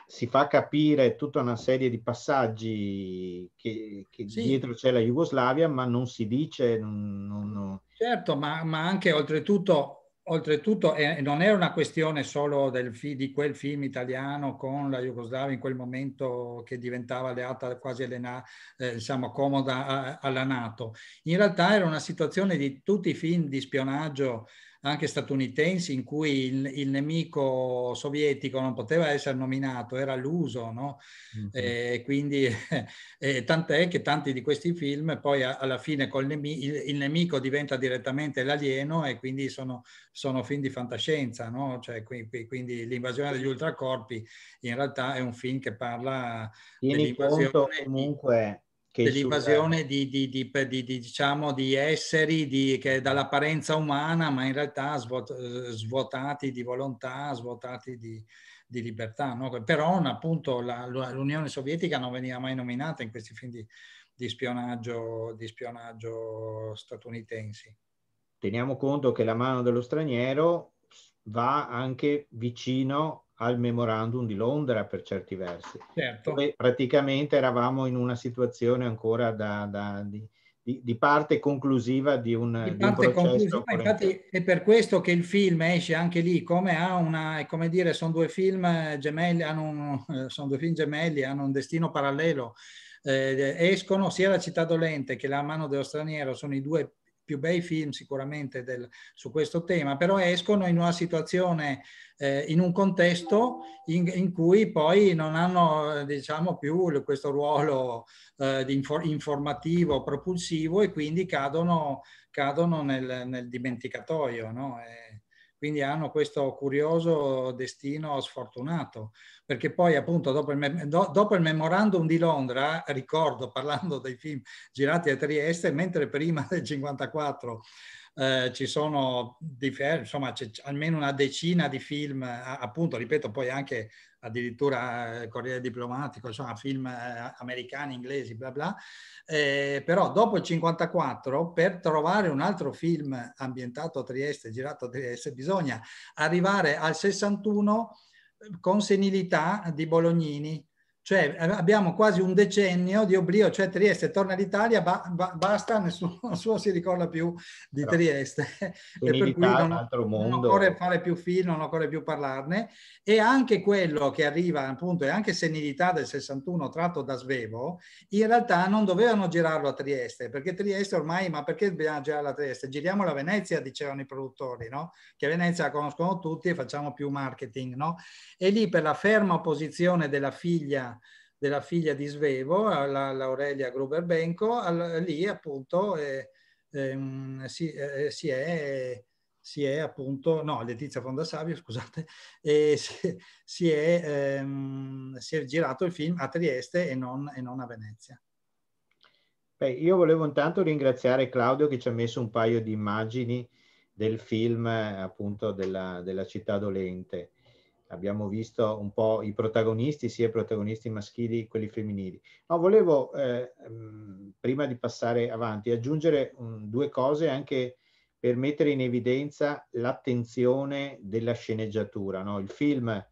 si fa capire tutta una serie di passaggi che, che sì. dietro c'è la Jugoslavia, ma non si dice. Non, non, non... Certo, ma, ma anche oltretutto oltretutto eh, non è una questione solo fi, di quel film italiano con la Jugoslavia in quel momento che diventava alleata quasi allena, eh, diciamo, comoda a, alla Nato. In realtà era una situazione di tutti i film di spionaggio anche statunitensi in cui il, il, nemico sovietico non poteva essere nominato, era l'uso, no? Mm-hmm. E eh, quindi e eh, tant'è che tanti di questi film poi alla fine col nemico, il, il, nemico diventa direttamente l'alieno e quindi sono, sono film di fantascienza, no? Cioè, quindi, quindi, l'invasione degli ultracorpi in realtà è un film che parla Tieni dell'invasione. Conto, comunque dell'invasione sulla... di, di, di, diciamo, di, esseri che dall'apparenza umana, ma in realtà svuotati di volontà, svuotati di, libertà. No? Però appunto la, l'Unione Sovietica non veniva mai nominata in questi film di, spionaggio, spionaggio statunitensi. Teniamo conto che la mano dello straniero va anche vicino al memorandum di Londra per certi versi. Certo. praticamente eravamo in una situazione ancora da, da, di, di, di, parte conclusiva di un, di parte di un processo. infatti è per questo che il film esce anche lì, come ha una, come dire, sono due film eh, gemelli, hanno un, eh, sono due film gemelli, hanno un destino parallelo. Eh, escono sia la città dolente che la mano dello straniero sono i due più bei film sicuramente del, su questo tema, però escono in una situazione, eh, in un contesto in, in, cui poi non hanno diciamo, più questo ruolo eh, informativo, propulsivo e quindi cadono, cadono nel, nel dimenticatoio. No? E, eh, quindi hanno questo curioso destino sfortunato, perché poi appunto dopo il, do- dopo il memorandum di Londra, ricordo parlando dei film girati a Trieste, mentre prima del 54 eh, ci sono differ- insomma, c'è almeno una decina di film, eh, appunto, ripeto, poi anche addirittura eh, Corriere Diplomatico, insomma, film eh, americani, inglesi, bla bla. Eh, però dopo il 54, per trovare un altro film ambientato a Trieste, girato a Trieste, bisogna arrivare al 61 con senilità di Bolognini, cioè eh, abbiamo quasi un decennio di oblio, cioè Trieste torna all'Italia, ba- ba- basta, nessuno suo si ricorda più di Però, Trieste. e per cui non, non, occorre fare più film, non occorre più parlarne. E anche quello che arriva, appunto, e anche senilità del 61 tratto da Svevo, in realtà non dovevano girarlo a Trieste, perché Trieste ormai, ma perché dobbiamo girarla a Trieste? Giriamo la Venezia, dicevano i produttori, no? Che Venezia la conoscono tutti e facciamo più marketing, no? E lì per la ferma opposizione della figlia della figlia di Svevo, alla, l'Aurelia gruber lì appunto eh, ehm, si, eh, si, è, si, è, appunto, no, Letizia Fondasavio, scusate, eh, si, si, è, ehm, si, è, girato il film a Trieste e non, e non a Venezia. Beh, io volevo intanto ringraziare Claudio che ci ha messo un paio di immagini del film appunto della, della città dolente abbiamo visto un po' i protagonisti, sia i protagonisti maschili che quelli femminili. No, volevo, eh, prima di passare avanti, aggiungere un, due cose anche per mettere in evidenza l'attenzione della sceneggiatura. No? Il film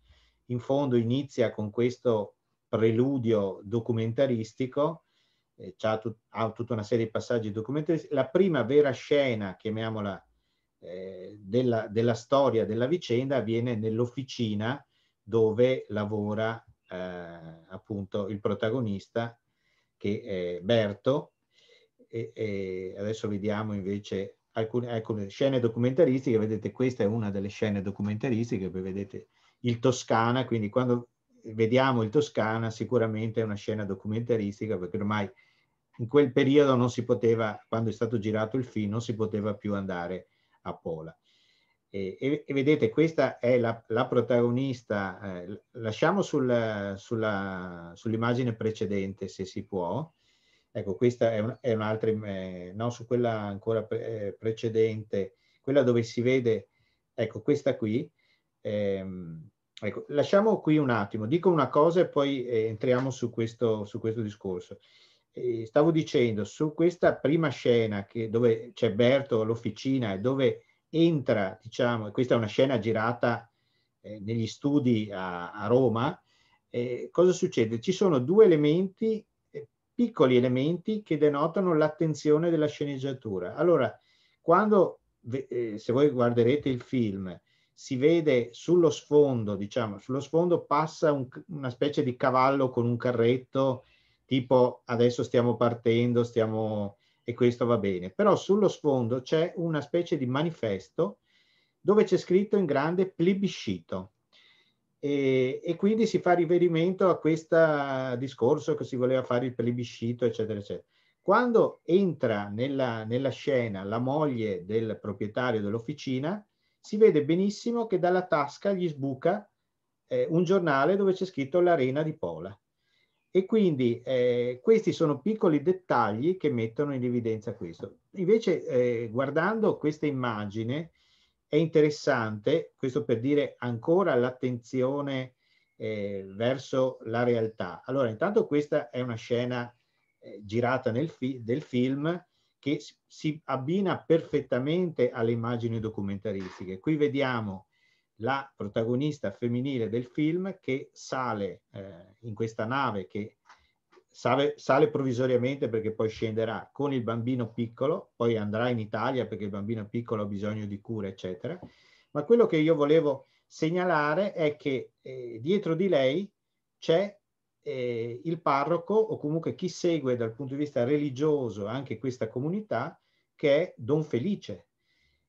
in fondo inizia con questo preludio documentaristico, eh, ha, tut ha tutta una serie di passaggi documentaristici. La prima vera scena, chiamiamola eh, della, della, storia della vicenda avviene nell'officina dove lavora eh, appunto il protagonista che è Berto e, e adesso vediamo invece alcune, alcune, ecco, scene documentaristiche, vedete questa è una delle scene documentaristiche, vedete il Toscana, quindi quando vediamo il Toscana sicuramente è una scena documentaristica perché ormai in quel periodo non si poteva, quando è stato girato il film, non si poteva più andare a Pola. E, e, e vedete, questa è la, la protagonista, eh, lasciamo sul, sull'immagine precedente se si può, ecco questa è, un'altra, eh, no, su quella ancora pre, eh, precedente, quella dove si vede, ecco questa qui, ehm, ecco, lasciamo qui un attimo, dico una cosa e poi eh, entriamo su questo, su questo discorso. Eh, stavo dicendo, su questa prima scena che, dove c'è Berto all'officina e dove entra, diciamo, questa è una scena girata eh, negli studi a, a Roma, eh, cosa succede? Ci sono due elementi, eh, piccoli elementi, che denotano l'attenzione della sceneggiatura. Allora, quando, eh, se voi guarderete il film, si vede sullo sfondo, diciamo, sullo sfondo passa un, una specie di cavallo con un carretto tipo adesso stiamo partendo, stiamo... e questo va bene, però sullo sfondo c'è una specie di manifesto dove c'è scritto in grande plebiscito. E, e, quindi si fa riferimento a questo discorso che si voleva fare il plebiscito, eccetera, eccetera. Quando entra nella, nella scena la moglie del proprietario dell'officina, si vede benissimo che dalla tasca gli sbuca eh, un giornale dove c'è scritto l'Arena di Pola. E quindi eh, questi sono piccoli dettagli che mettono in evidenza questo. Invece eh, guardando questa immagine è interessante, questo per dire ancora l'attenzione eh, verso la realtà. Allora intanto questa è una scena eh, girata nel fi del film che si abbina perfettamente alle immagini documentaristiche. Qui vediamo la protagonista femminile del film che sale eh, in questa nave che sale, sale, provvisoriamente perché poi scenderà con il bambino piccolo, poi andrà in Italia perché il bambino piccolo ha bisogno di cure, eccetera. Ma quello che io volevo segnalare è che eh, dietro di lei c'è eh, il parroco o comunque chi segue dal punto di vista religioso anche questa comunità che è Don Felice.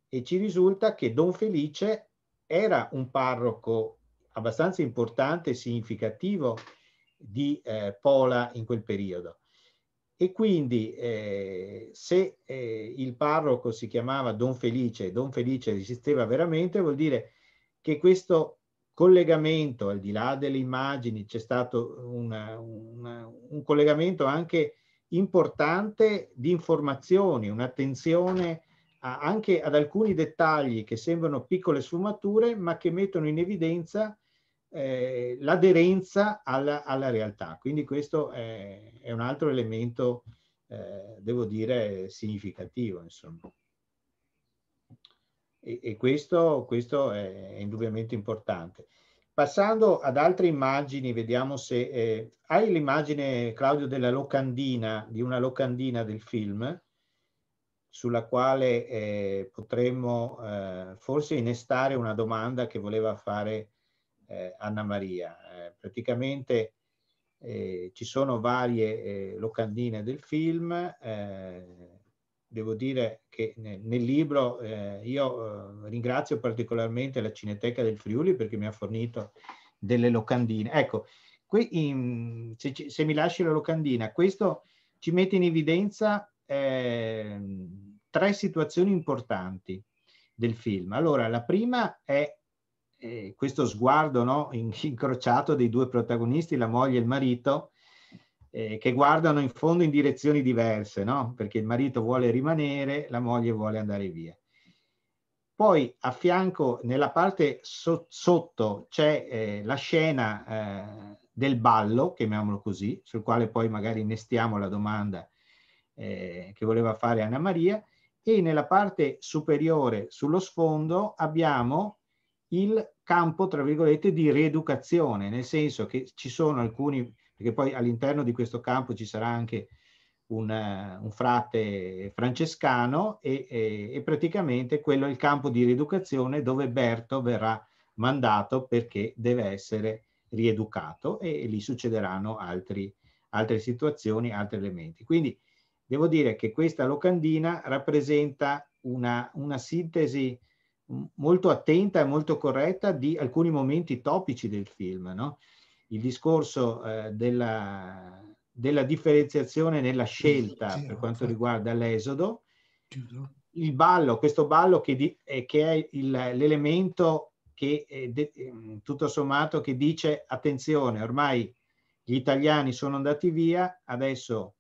E ci risulta che Don Felice era un parroco abbastanza importante e significativo di eh, Pola in quel periodo. E quindi eh, se eh, il parroco si chiamava Don Felice, Don Felice esisteva veramente, vuol dire che questo collegamento, al di là delle immagini, c'è stato una, una, un collegamento anche importante di informazioni, un'attenzione anche ad alcuni dettagli che sembrano piccole sfumature, ma che mettono in evidenza eh, l'aderenza alla, alla, realtà. Quindi questo è, è un altro elemento, eh, devo dire, significativo. Insomma. E, e questo, questo è, è, indubbiamente importante. Passando ad altre immagini, vediamo se... Eh, hai l'immagine, Claudio, della locandina, di una locandina del film? sulla quale eh, potremmo eh, forse innestare una domanda che voleva fare eh, Anna Maria. Eh, praticamente eh, ci sono varie eh, locandine del film, devo dire che nel, nel libro io ringrazio particolarmente la Cineteca del Friuli perché mi ha fornito delle locandine. Ecco, qui in, se, se mi lasci la locandina, questo ci mette in evidenza Ehm, tre situazioni importanti del film. Allora, la prima è eh, questo sguardo no, incrociato dei due protagonisti, la moglie e il marito, eh, che guardano in fondo in direzioni diverse, no? perché il marito vuole rimanere, la moglie vuole andare via. Poi a fianco, nella parte so sotto, c'è eh, la scena eh, del ballo, chiamiamolo così, sul quale poi magari innestiamo la domanda eh, che voleva fare Anna Maria e nella parte superiore sullo sfondo abbiamo il campo, tra virgolette, di rieducazione, nel senso che ci sono alcuni, perché poi all'interno di questo campo ci sarà anche un, eh, un frate francescano e, e, e, praticamente quello è il campo di rieducazione dove Berto verrà mandato perché deve essere rieducato e, e lì succederanno altri, altre situazioni, altri elementi. Quindi Devo dire che questa locandina rappresenta una, una sintesi molto attenta e molto corretta di alcuni momenti topici del film. No? Il discorso eh, della, della, differenziazione nella scelta per quanto riguarda l'esodo, il ballo, questo ballo che, di, eh, che è l'elemento che eh, de, ehm, tutto sommato che dice attenzione, ormai gli italiani sono andati via, adesso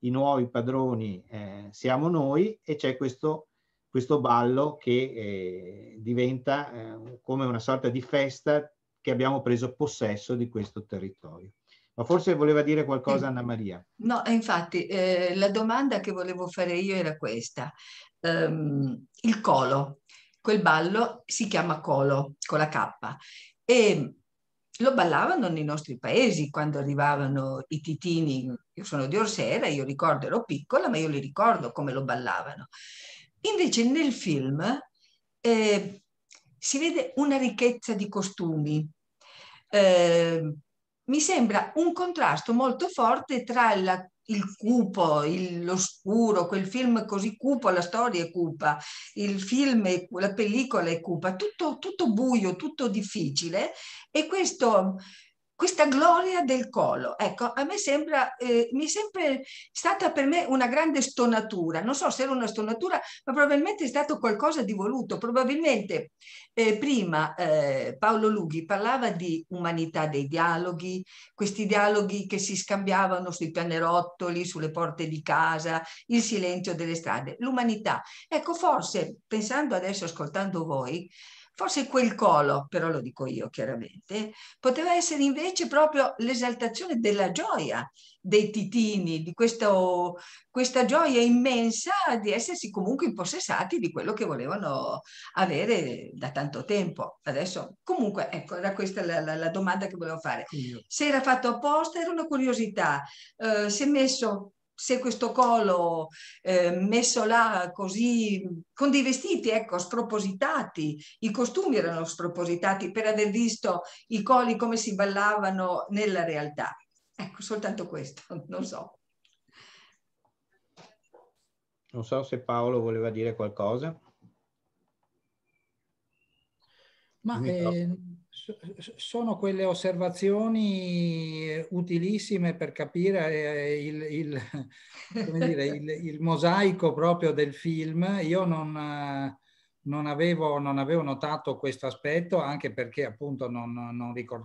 i nuovi padroni eh, siamo noi e c'è questo, questo, ballo che eh, diventa eh, come una sorta di festa che abbiamo preso possesso di questo territorio. Ma forse voleva dire qualcosa eh, Anna Maria. No, infatti eh, la domanda che volevo fare io era questa. Um, il colo, quel ballo si chiama colo con la K e lo ballavano nei nostri paesi quando arrivavano i titini io sono di Orsera, io ricordo, ero piccola, ma io li ricordo come lo ballavano. Invece nel film eh, si vede una ricchezza di costumi. Eh, mi sembra un contrasto molto forte tra la, il cupo, l'oscuro, quel film così cupo, la storia è cupa, il film, è, la pellicola è cupa, tutto, tutto buio, tutto difficile e questo questa gloria del collo. Ecco, a me sembra, eh, mi è sempre stata per me una grande stonatura, non so se era una stonatura, ma probabilmente è stato qualcosa di voluto. Probabilmente eh, prima eh, Paolo Lughi parlava di umanità dei dialoghi, questi dialoghi che si scambiavano sui pianerottoli, sulle porte di casa, il silenzio delle strade, l'umanità. Ecco, forse pensando adesso, ascoltando voi, Forse quel colo, però lo dico io chiaramente, poteva essere invece proprio l'esaltazione della gioia dei titini, di questo, questa gioia immensa di essersi comunque impossessati di quello che volevano avere da tanto tempo. Adesso, comunque, ecco, era questa la, la, la domanda che volevo fare. Se era fatto apposta, era una curiosità. Eh, si è messo se questo collo eh, messo là così con dei vestiti ecco spropositati i costumi erano spropositati per aver visto i colli come si ballavano nella realtà ecco soltanto questo non so non so se Paolo voleva dire qualcosa ma eh, sono quelle osservazioni utilissime per capire eh, il, il, dire, il, il mosaico proprio del film. Io non, non, avevo, non avevo, notato questo aspetto, anche perché appunto non, non ricord,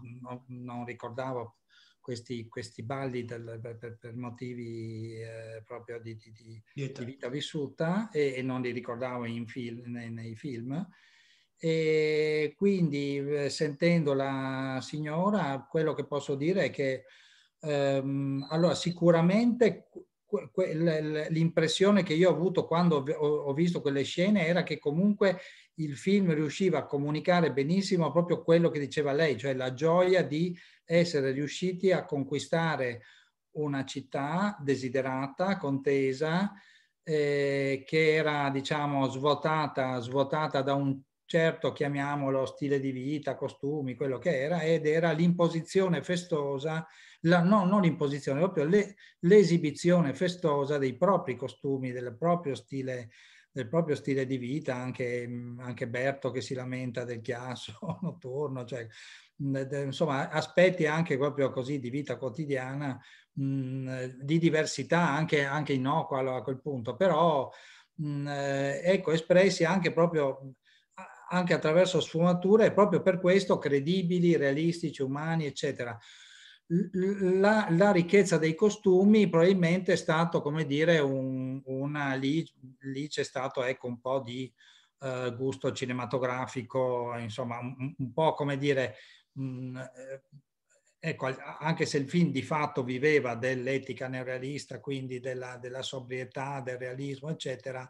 ricordavo questi, questi balli del, per, per, motivi eh, proprio di, di, di, vita vissuta e, e, non li ricordavo film, nei, nei film. E quindi eh, sentendo la signora, quello che posso dire è che ehm, allora, sicuramente l'impressione che io ho avuto quando ho visto quelle scene era che comunque il film riusciva a comunicare benissimo proprio quello che diceva lei, cioè la gioia di essere riusciti a conquistare una città desiderata, contesa, eh, che era diciamo svuotata, svuotata da un certo chiamiamolo stile di vita, costumi, quello che era, ed era l'imposizione festosa, la, no, non l'imposizione, proprio le, l'esibizione festosa dei propri costumi, del proprio stile del proprio stile di vita, anche, anche, Berto che si lamenta del chiasso notturno, cioè, insomma aspetti anche proprio così di vita quotidiana, mh, di diversità anche, anche innocua a quel punto, però mh, eh, ecco espressi anche proprio anche attraverso sfumature proprio per questo credibili, realistici, umani, eccetera. La, la ricchezza dei costumi probabilmente è stato, come dire, un, una, lì, lì c'è stato ecco, un po' di eh, gusto cinematografico, insomma, un, un po' come dire, mh, mm, eh, ecco, anche se il film di fatto viveva dell'etica neorealista, quindi della, della sobrietà, del realismo, eccetera,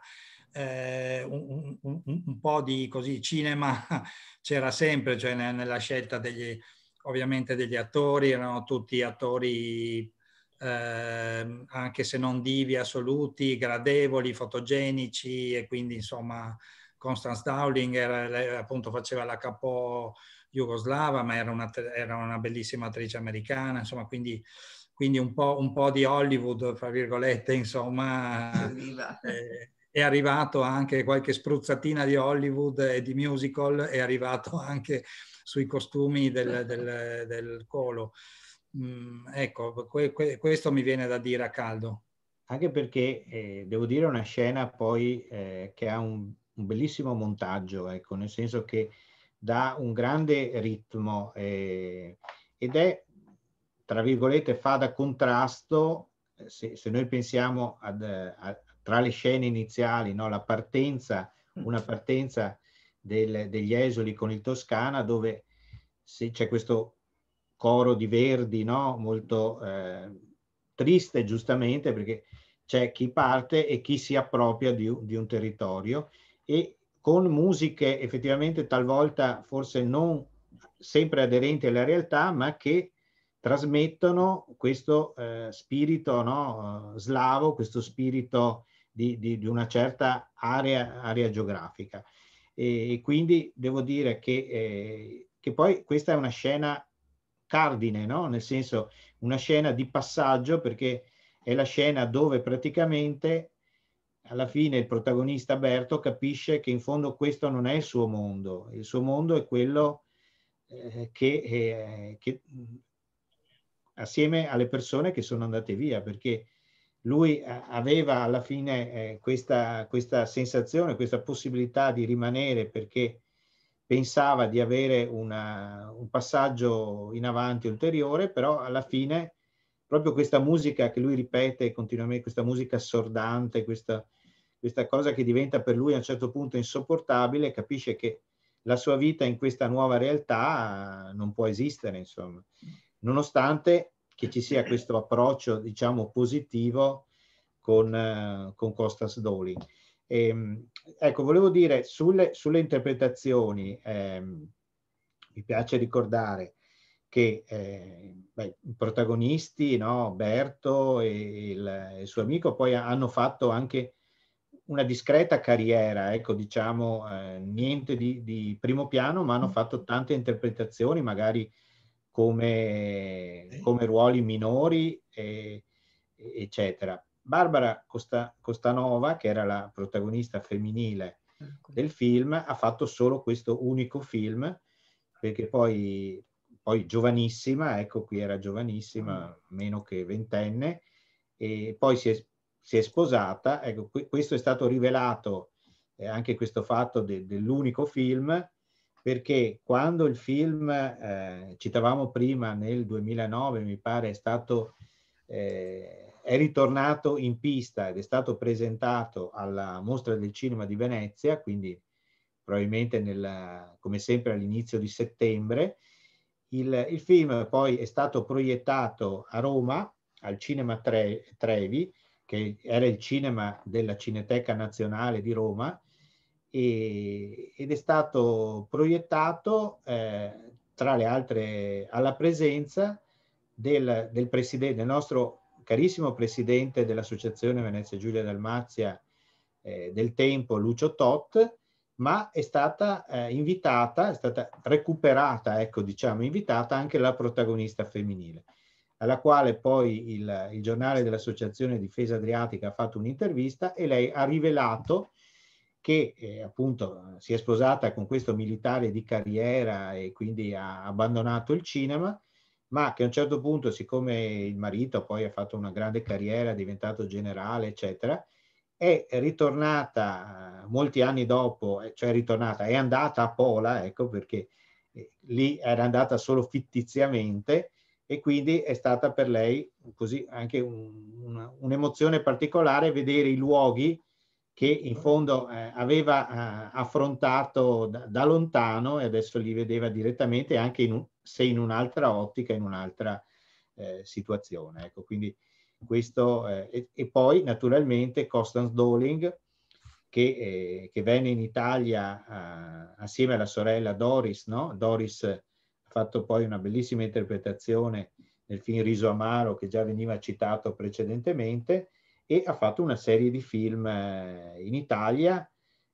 eh, un, un, un, po' di così, cinema c'era sempre, cioè nella scelta degli, ovviamente degli attori, erano tutti attori eh, anche se non divi assoluti, gradevoli, fotogenici e quindi insomma Constance Dowling era, appunto faceva la capo jugoslava ma era una, era una bellissima attrice americana, insomma quindi quindi un po', un po', di Hollywood, fra virgolette, insomma, eh, è arrivato anche qualche spruzzatina di Hollywood e di musical, è arrivato anche sui costumi del, certo. del, del colo. Mm, ecco, que, que, questo mi viene da dire a caldo. Anche perché eh, devo dire una scena poi eh, che ha un, un, bellissimo montaggio, ecco, nel senso che dà un grande ritmo eh, ed è, tra virgolette, fa da contrasto eh, se, se noi pensiamo ad, a, tra le scene iniziali, no? la partenza, una mm. partenza del, degli esuli con il Toscana dove c'è questo coro di Verdi no? molto eh, triste giustamente perché c'è chi parte e chi si appropria di, di un territorio e con musiche effettivamente talvolta forse non sempre aderenti alla realtà ma che trasmettono questo eh, spirito no, eh, slavo, questo spirito di, di, di una certa area, area geografica. E, e, quindi devo dire che, eh, che, poi questa è una scena cardine, no? nel senso una scena di passaggio perché è la scena dove praticamente alla fine il protagonista Berto capisce che in fondo questo non è il suo mondo, il suo mondo è quello eh, che, eh, che, assieme alle persone che sono andate via, perché lui eh, aveva alla fine eh, questa, questa sensazione, questa possibilità di rimanere perché pensava di avere una, un passaggio in avanti ulteriore, però alla fine proprio questa musica che lui ripete continuamente, questa musica assordante, questa, questa cosa che diventa per lui a un certo punto insopportabile, capisce che la sua vita in questa nuova realtà non può esistere, insomma. Nonostante che ci sia questo approccio, diciamo, positivo con, eh, con Costas Doli. E, ehm, ecco, volevo dire sulle, sulle interpretazioni, ehm, mi piace ricordare che eh, beh, i protagonisti, no, Berto e il, il, suo amico, poi hanno fatto anche una discreta carriera, ecco, diciamo, eh, niente di, di, primo piano, ma hanno mm. fatto tante interpretazioni, magari come, come ruoli minori, e, eccetera. Barbara Costa, Costanova, che era la protagonista femminile ecco. del film, ha fatto solo questo unico film, perché poi, poi giovanissima, ecco qui era giovanissima, ah. meno che ventenne, e poi si è, si è sposata, ecco, questo è stato rivelato, eh, anche questo fatto de, dell'unico film, perché quando il film, eh, citavamo prima, nel 2009 mi pare è stato, eh, è ritornato in pista ed è stato presentato alla Mostra del Cinema di Venezia, quindi probabilmente nel, come sempre all'inizio di settembre, il, il, film poi è stato proiettato a Roma, al Cinema Tre, Trevi, che era il cinema della Cineteca Nazionale di Roma, e, ed è stato proiettato eh, tra le altre alla presenza del, del, del nostro carissimo presidente dell'Associazione Venezia Giulia Dalmazia eh, del tempo, Lucio Tot, ma è stata eh, invitata, è stata recuperata, ecco diciamo, invitata anche la protagonista femminile, alla quale poi il, il giornale dell'Associazione Difesa Adriatica ha fatto un'intervista e lei ha rivelato che eh, appunto si è sposata con questo militare di carriera e quindi ha abbandonato il cinema, ma che a un certo punto, siccome il marito poi ha fatto una grande carriera, è diventato generale, eccetera, è ritornata molti anni dopo, eh, cioè è ritornata, è andata a Pola, ecco perché eh, lì era andata solo fittiziamente e quindi è stata per lei così anche un, una, un'emozione particolare vedere i luoghi che in fondo eh, aveva eh, affrontato da, da, lontano e adesso li vedeva direttamente anche in un, se in un'altra ottica, in un'altra eh, situazione. Ecco, quindi questo, eh, e, e, poi naturalmente Constance Doling che, eh, che venne in Italia eh, assieme alla sorella Doris, no? Doris ha fatto poi una bellissima interpretazione nel film Riso Amaro che già veniva citato precedentemente, e ha fatto una serie di film eh, in Italia,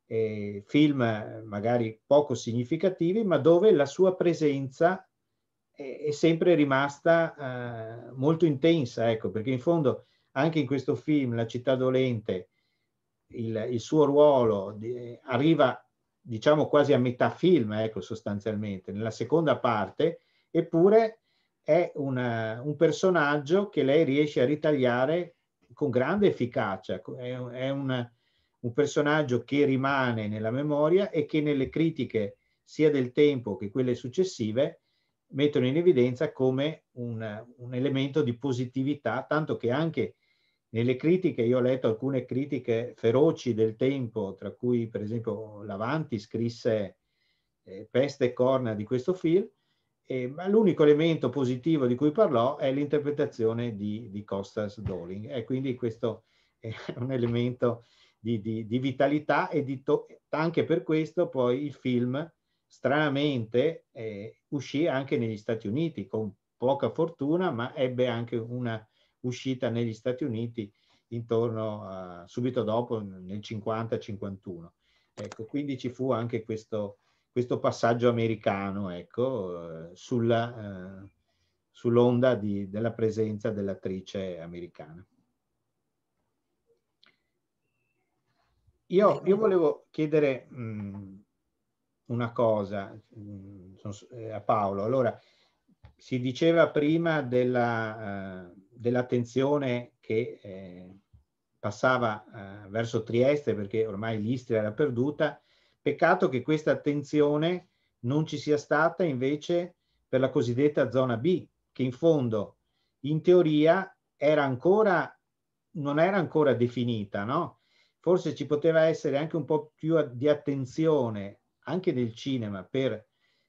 eh, film eh, magari poco significativi, ma dove la sua presenza è, eh, è sempre rimasta eh, molto intensa, ecco, perché in fondo anche in questo film La città dolente il, il suo ruolo di, arriva diciamo quasi a metà film, ecco, sostanzialmente, nella seconda parte, eppure è una, un personaggio che lei riesce a ritagliare con grande efficacia, è, è un, un personaggio che rimane nella memoria e che nelle critiche sia del tempo che quelle successive mettono in evidenza come un, un, elemento di positività, tanto che anche nelle critiche, io ho letto alcune critiche feroci del tempo, tra cui per esempio Lavanti scrisse eh, Peste e corna di questo film, eh, ma l'unico elemento positivo di cui parlò è l'interpretazione di, di Costas Dowling. E quindi questo è un elemento di, di, di vitalità e di to- anche per questo poi il film stranamente eh, uscì anche negli Stati Uniti con poca fortuna, ma ebbe anche una uscita negli Stati Uniti intorno a, subito dopo nel 50-51. Ecco, quindi ci fu anche questo, questo passaggio americano, ecco, eh, sulla, eh, sull'onda di, della presenza dell'attrice americana. Io, io, volevo chiedere mh, mm, una cosa mh, mm, eh, a Paolo. Allora, si diceva prima della, uh, dell'attenzione che eh, passava uh, verso Trieste perché ormai l'Istria era perduta Peccato che questa attenzione non ci sia stata invece per la cosiddetta zona B, che in fondo in teoria era ancora, non era ancora definita, no? Forse ci poteva essere anche un po' più di attenzione anche nel cinema per,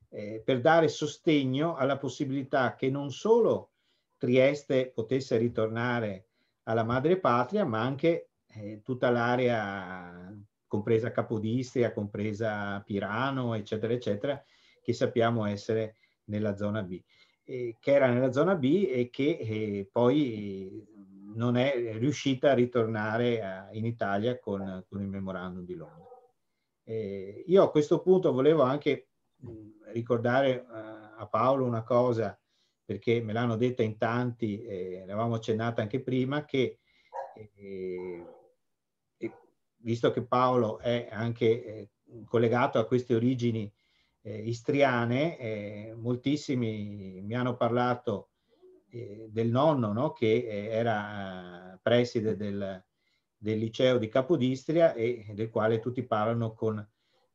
eh, per dare sostegno alla possibilità che non solo Trieste potesse ritornare alla madre patria, ma anche eh, tutta l'area compresa Capodistria, compresa Pirano, eccetera, eccetera, che sappiamo essere nella zona B, eh, che era nella zona B e che eh, poi eh, non è riuscita a ritornare a, eh, in Italia con, con, il memorandum di Londra. Eh, io a questo punto volevo anche mm, ricordare eh, a Paolo una cosa, perché me l'hanno detta in tanti, eh, l'avevamo accennata anche prima, che eh, visto che Paolo è anche eh, collegato a queste origini eh, istriane, eh, moltissimi mi hanno parlato eh, del nonno no? che eh, era preside del, del, liceo di Capodistria e del quale tutti parlano con,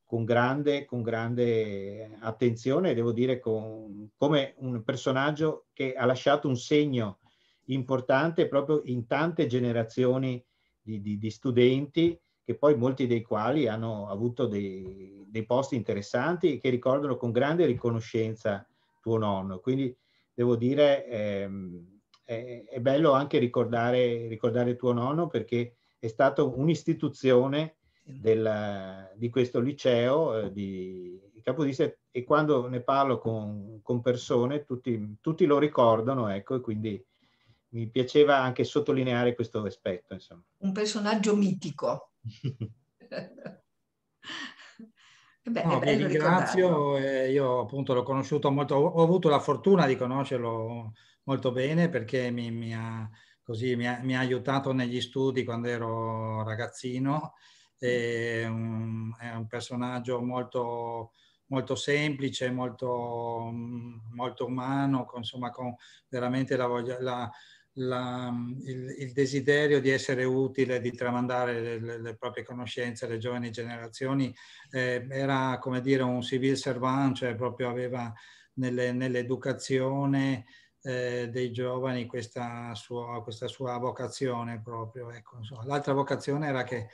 con, grande, con grande, attenzione devo dire con, come un personaggio che ha lasciato un segno importante proprio in tante generazioni di, di, di studenti che poi molti dei quali hanno avuto dei, dei posti interessanti e che ricordano con grande riconoscenza tuo nonno. Quindi devo dire, ehm, è, è, bello anche ricordare, ricordare tuo nonno perché è stato un'istituzione della, di questo liceo eh, di Capodistria e quando ne parlo con, con persone tutti, tutti, lo ricordano, ecco, e quindi mi piaceva anche sottolineare questo aspetto. Insomma. Un personaggio mitico. Eh beh, no, vi ringrazio, eh, io appunto l'ho conosciuto molto, ho avuto la fortuna di conoscerlo molto bene perché mi, mi, ha, così, mi, ha, mi ha, aiutato negli studi quando ero ragazzino, è un, è un personaggio molto, molto semplice, molto, molto umano, con, insomma con veramente la voglia... La, la, il, il, desiderio di essere utile, di tramandare le, le, proprie conoscenze alle giovani generazioni, eh, era come dire un civil servant, cioè proprio aveva nelle, nell'educazione eh, dei giovani questa sua, questa sua vocazione proprio. Ecco, L'altra vocazione era che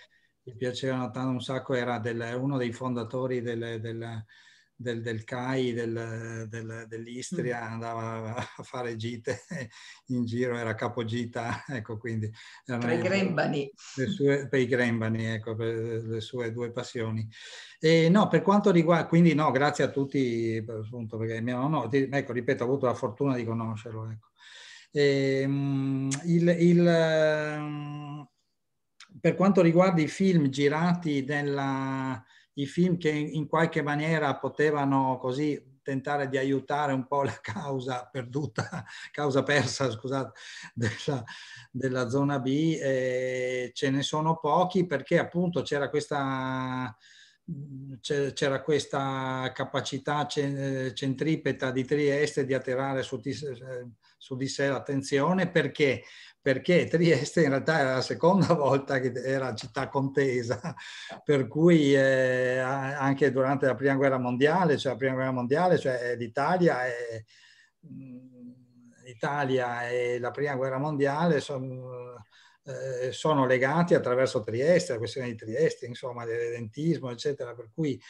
mi piaceva tanto un sacco, era del, uno dei fondatori del, del del, del CAI del, del, dell'Istria, mm. andava a fare gite in giro, era capogita, ecco quindi. Per i grembani. Sue, per i grembani, ecco, per le sue due passioni. E no, per quanto riguarda, quindi no, grazie a tutti, appunto, perché mio nonno, ecco, ripeto, ho avuto la fortuna di conoscerlo, ecco. E, ehm, il, il, ehm, per quanto riguarda i film girati nella, i film che in qualche maniera potevano così tentare di aiutare un po' la causa perduta, causa persa, scusate, della, della zona B, eh, ce ne sono pochi perché appunto c'era questa c'era questa capacità centripeta di Trieste di attirare su di, sé l'attenzione perché perché Trieste in realtà era la seconda volta che era città contesa, per cui eh, anche durante la prima guerra mondiale, cioè la prima guerra mondiale, cioè eh, l'Italia e, l'Italia mm, e la prima guerra mondiale sono eh, sono legati attraverso Trieste, la questione di Trieste, insomma, dell'edentismo, eccetera, per cui,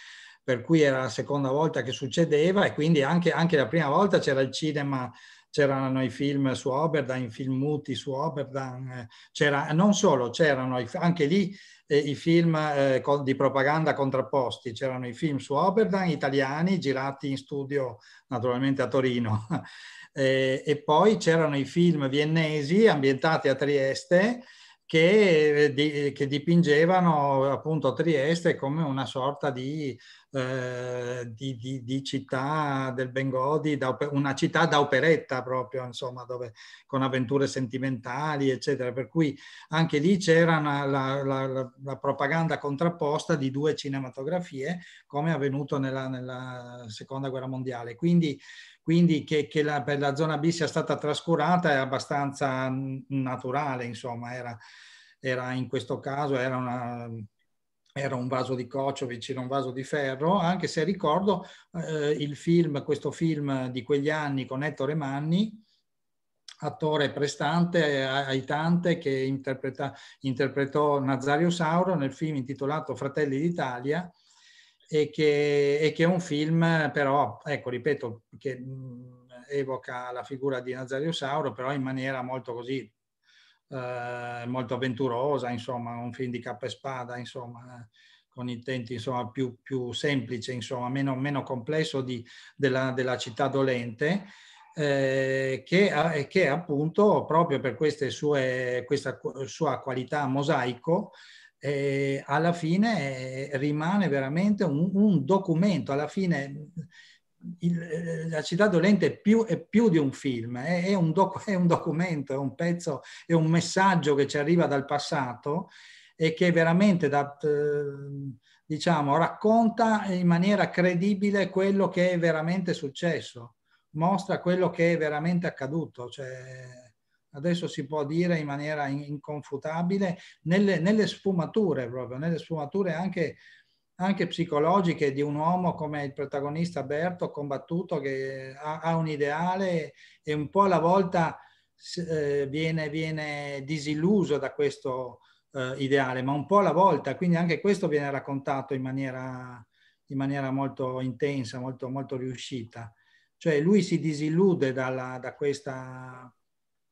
per cui, era la seconda volta che succedeva e quindi anche, anche la prima volta c'era il cinema c'erano i film su Oberdan, film muti su Oberdan, eh, c'era, non solo, c'erano i, anche lì eh, i film eh, di propaganda contrapposti, c'erano i film su Oberdan italiani girati in studio naturalmente a Torino e, eh, e poi c'erano i film viennesi ambientati a Trieste che, eh, di, eh, che, dipingevano appunto Trieste come una sorta di, eh, di, di, di città del Bengodi, da, una città da operetta proprio, insomma, dove, con avventure sentimentali, eccetera. Per cui anche lì c'era una, la, la, la, propaganda contrapposta di due cinematografie, come è avvenuto nella, nella Seconda Guerra Mondiale. Quindi quindi che, che la, per la zona B sia stata trascurata è abbastanza naturale, insomma, era, era in questo caso era, una, era un vaso di coccio vicino a un vaso di ferro, anche se ricordo eh, il film, questo film di quegli anni con Ettore Manni, attore prestante ai tante che interpretò Nazario Sauro nel film intitolato Fratelli d'Italia, e che, e che è un film però, ecco, ripeto, che evoca la figura di Nazario Sauro, però in maniera molto così, eh, molto avventurosa, insomma, un film di capo e spada, insomma, con intenti insomma, più, più semplice, insomma, meno, meno complesso di, della, della città dolente. Eh, che, che, appunto proprio per sue, questa sua qualità mosaico eh, alla fine eh, rimane veramente un, un, documento, alla fine il, eh, la città dolente è più, è più di un film, è, è, un doc, è un documento, è un pezzo, è un messaggio che ci arriva dal passato e che veramente da, eh, diciamo, racconta in maniera credibile quello che è veramente successo, mostra quello che è veramente accaduto. Cioè, adesso si può dire in maniera inconfutabile, nelle, nelle sfumature proprio, nelle sfumature anche, anche, psicologiche di un uomo come il protagonista Berto, combattuto, che ha, ha un ideale e un po' alla volta eh, viene, viene, disilluso da questo eh, ideale, ma un po' alla volta, quindi anche questo viene raccontato in maniera, in maniera molto intensa, molto, molto riuscita. Cioè lui si disillude dalla, da questa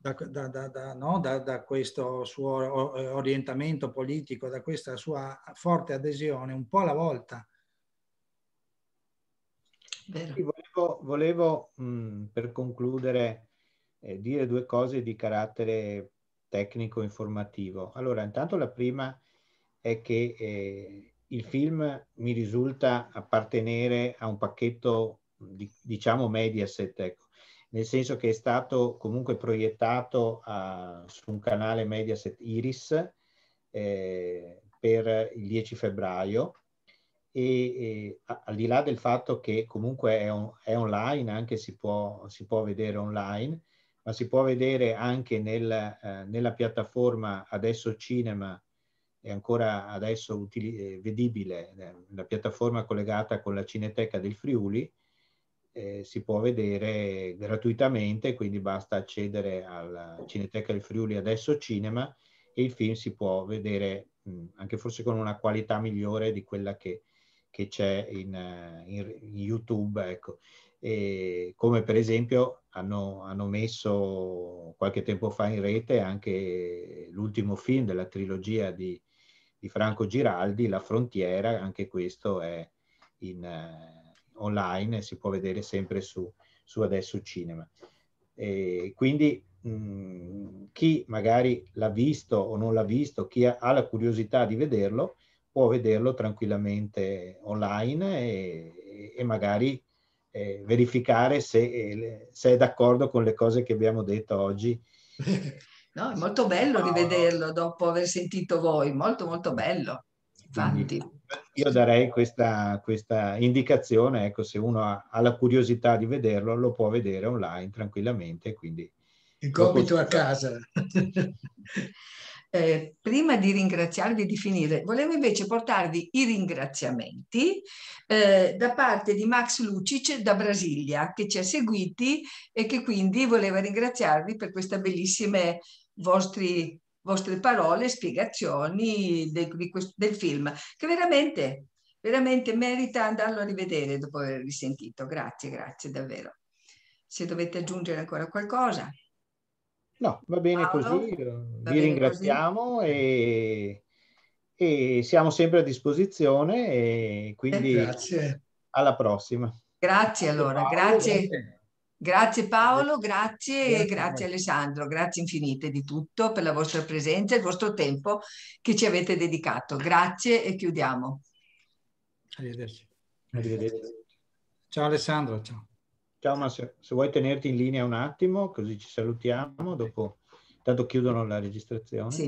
da, da, da, no? da, questo suo eh, orientamento politico, da questa sua forte adesione, un po' alla volta. Volevo, volevo mh, mm, per concludere eh, dire due cose di carattere tecnico-informativo. Allora, intanto la prima è che eh, il film mi risulta appartenere a un pacchetto, di, diciamo, Mediaset, ecco nel senso che è stato comunque proiettato a, su un canale Mediaset Iris eh, per il 10 febbraio e, e a, al di là del fatto che comunque è, on, è online, anche si può, si può, vedere online, ma si può vedere anche nel, eh, nella piattaforma Adesso Cinema, è ancora adesso utili, eh, vedibile, eh, la piattaforma collegata con la Cineteca del Friuli, eh, si può vedere gratuitamente, quindi basta accedere alla Cineteca del Friuli Adesso Cinema e il film si può vedere mh, mm, anche forse con una qualità migliore di quella che, che c'è in, eh, in, in, YouTube. Ecco. E come per esempio hanno, hanno messo qualche tempo fa in rete anche l'ultimo film della trilogia di, di Franco Giraldi, La frontiera, anche questo è in eh, online, si può vedere sempre su, su Adesso Cinema. E quindi mh, chi magari l'ha visto o non l'ha visto, chi ha, ha, la curiosità di vederlo, può vederlo tranquillamente online e, e magari eh, verificare se, eh, se è d'accordo con le cose che abbiamo detto oggi. No, è molto bello rivederlo dopo aver sentito voi, molto molto bello. Infatti. Quindi, io darei questa, questa indicazione, ecco, se uno ha, ha, la curiosità di vederlo, lo può vedere online tranquillamente. Quindi Il compito posso... a casa. Eh, prima di ringraziarvi e di finire, volevo invece portarvi i ringraziamenti eh, da parte di Max Lucic da Brasilia, che ci ha seguiti e che quindi voleva ringraziarvi per queste bellissime vostre vostre parole spiegazioni de, de, del film, che veramente, veramente merita andarlo a rivedere dopo aver risentito. Grazie, grazie davvero. Se dovete aggiungere ancora qualcosa. No, va bene Paolo, così, va vi bene ringraziamo così. E, e, siamo sempre a disposizione e quindi eh, alla prossima. Grazie allora, grazie. Grazie Paolo, grazie, grazie, grazie Alessandro, grazie infinite di tutto per la vostra presenza e il vostro tempo che ci avete dedicato. Grazie e chiudiamo. Arrivederci. Arrivederci. Ciao Alessandro, ciao. Ciao, ma se, se, vuoi tenerti in linea un attimo, così ci salutiamo, dopo tanto chiudono la registrazione. Sì.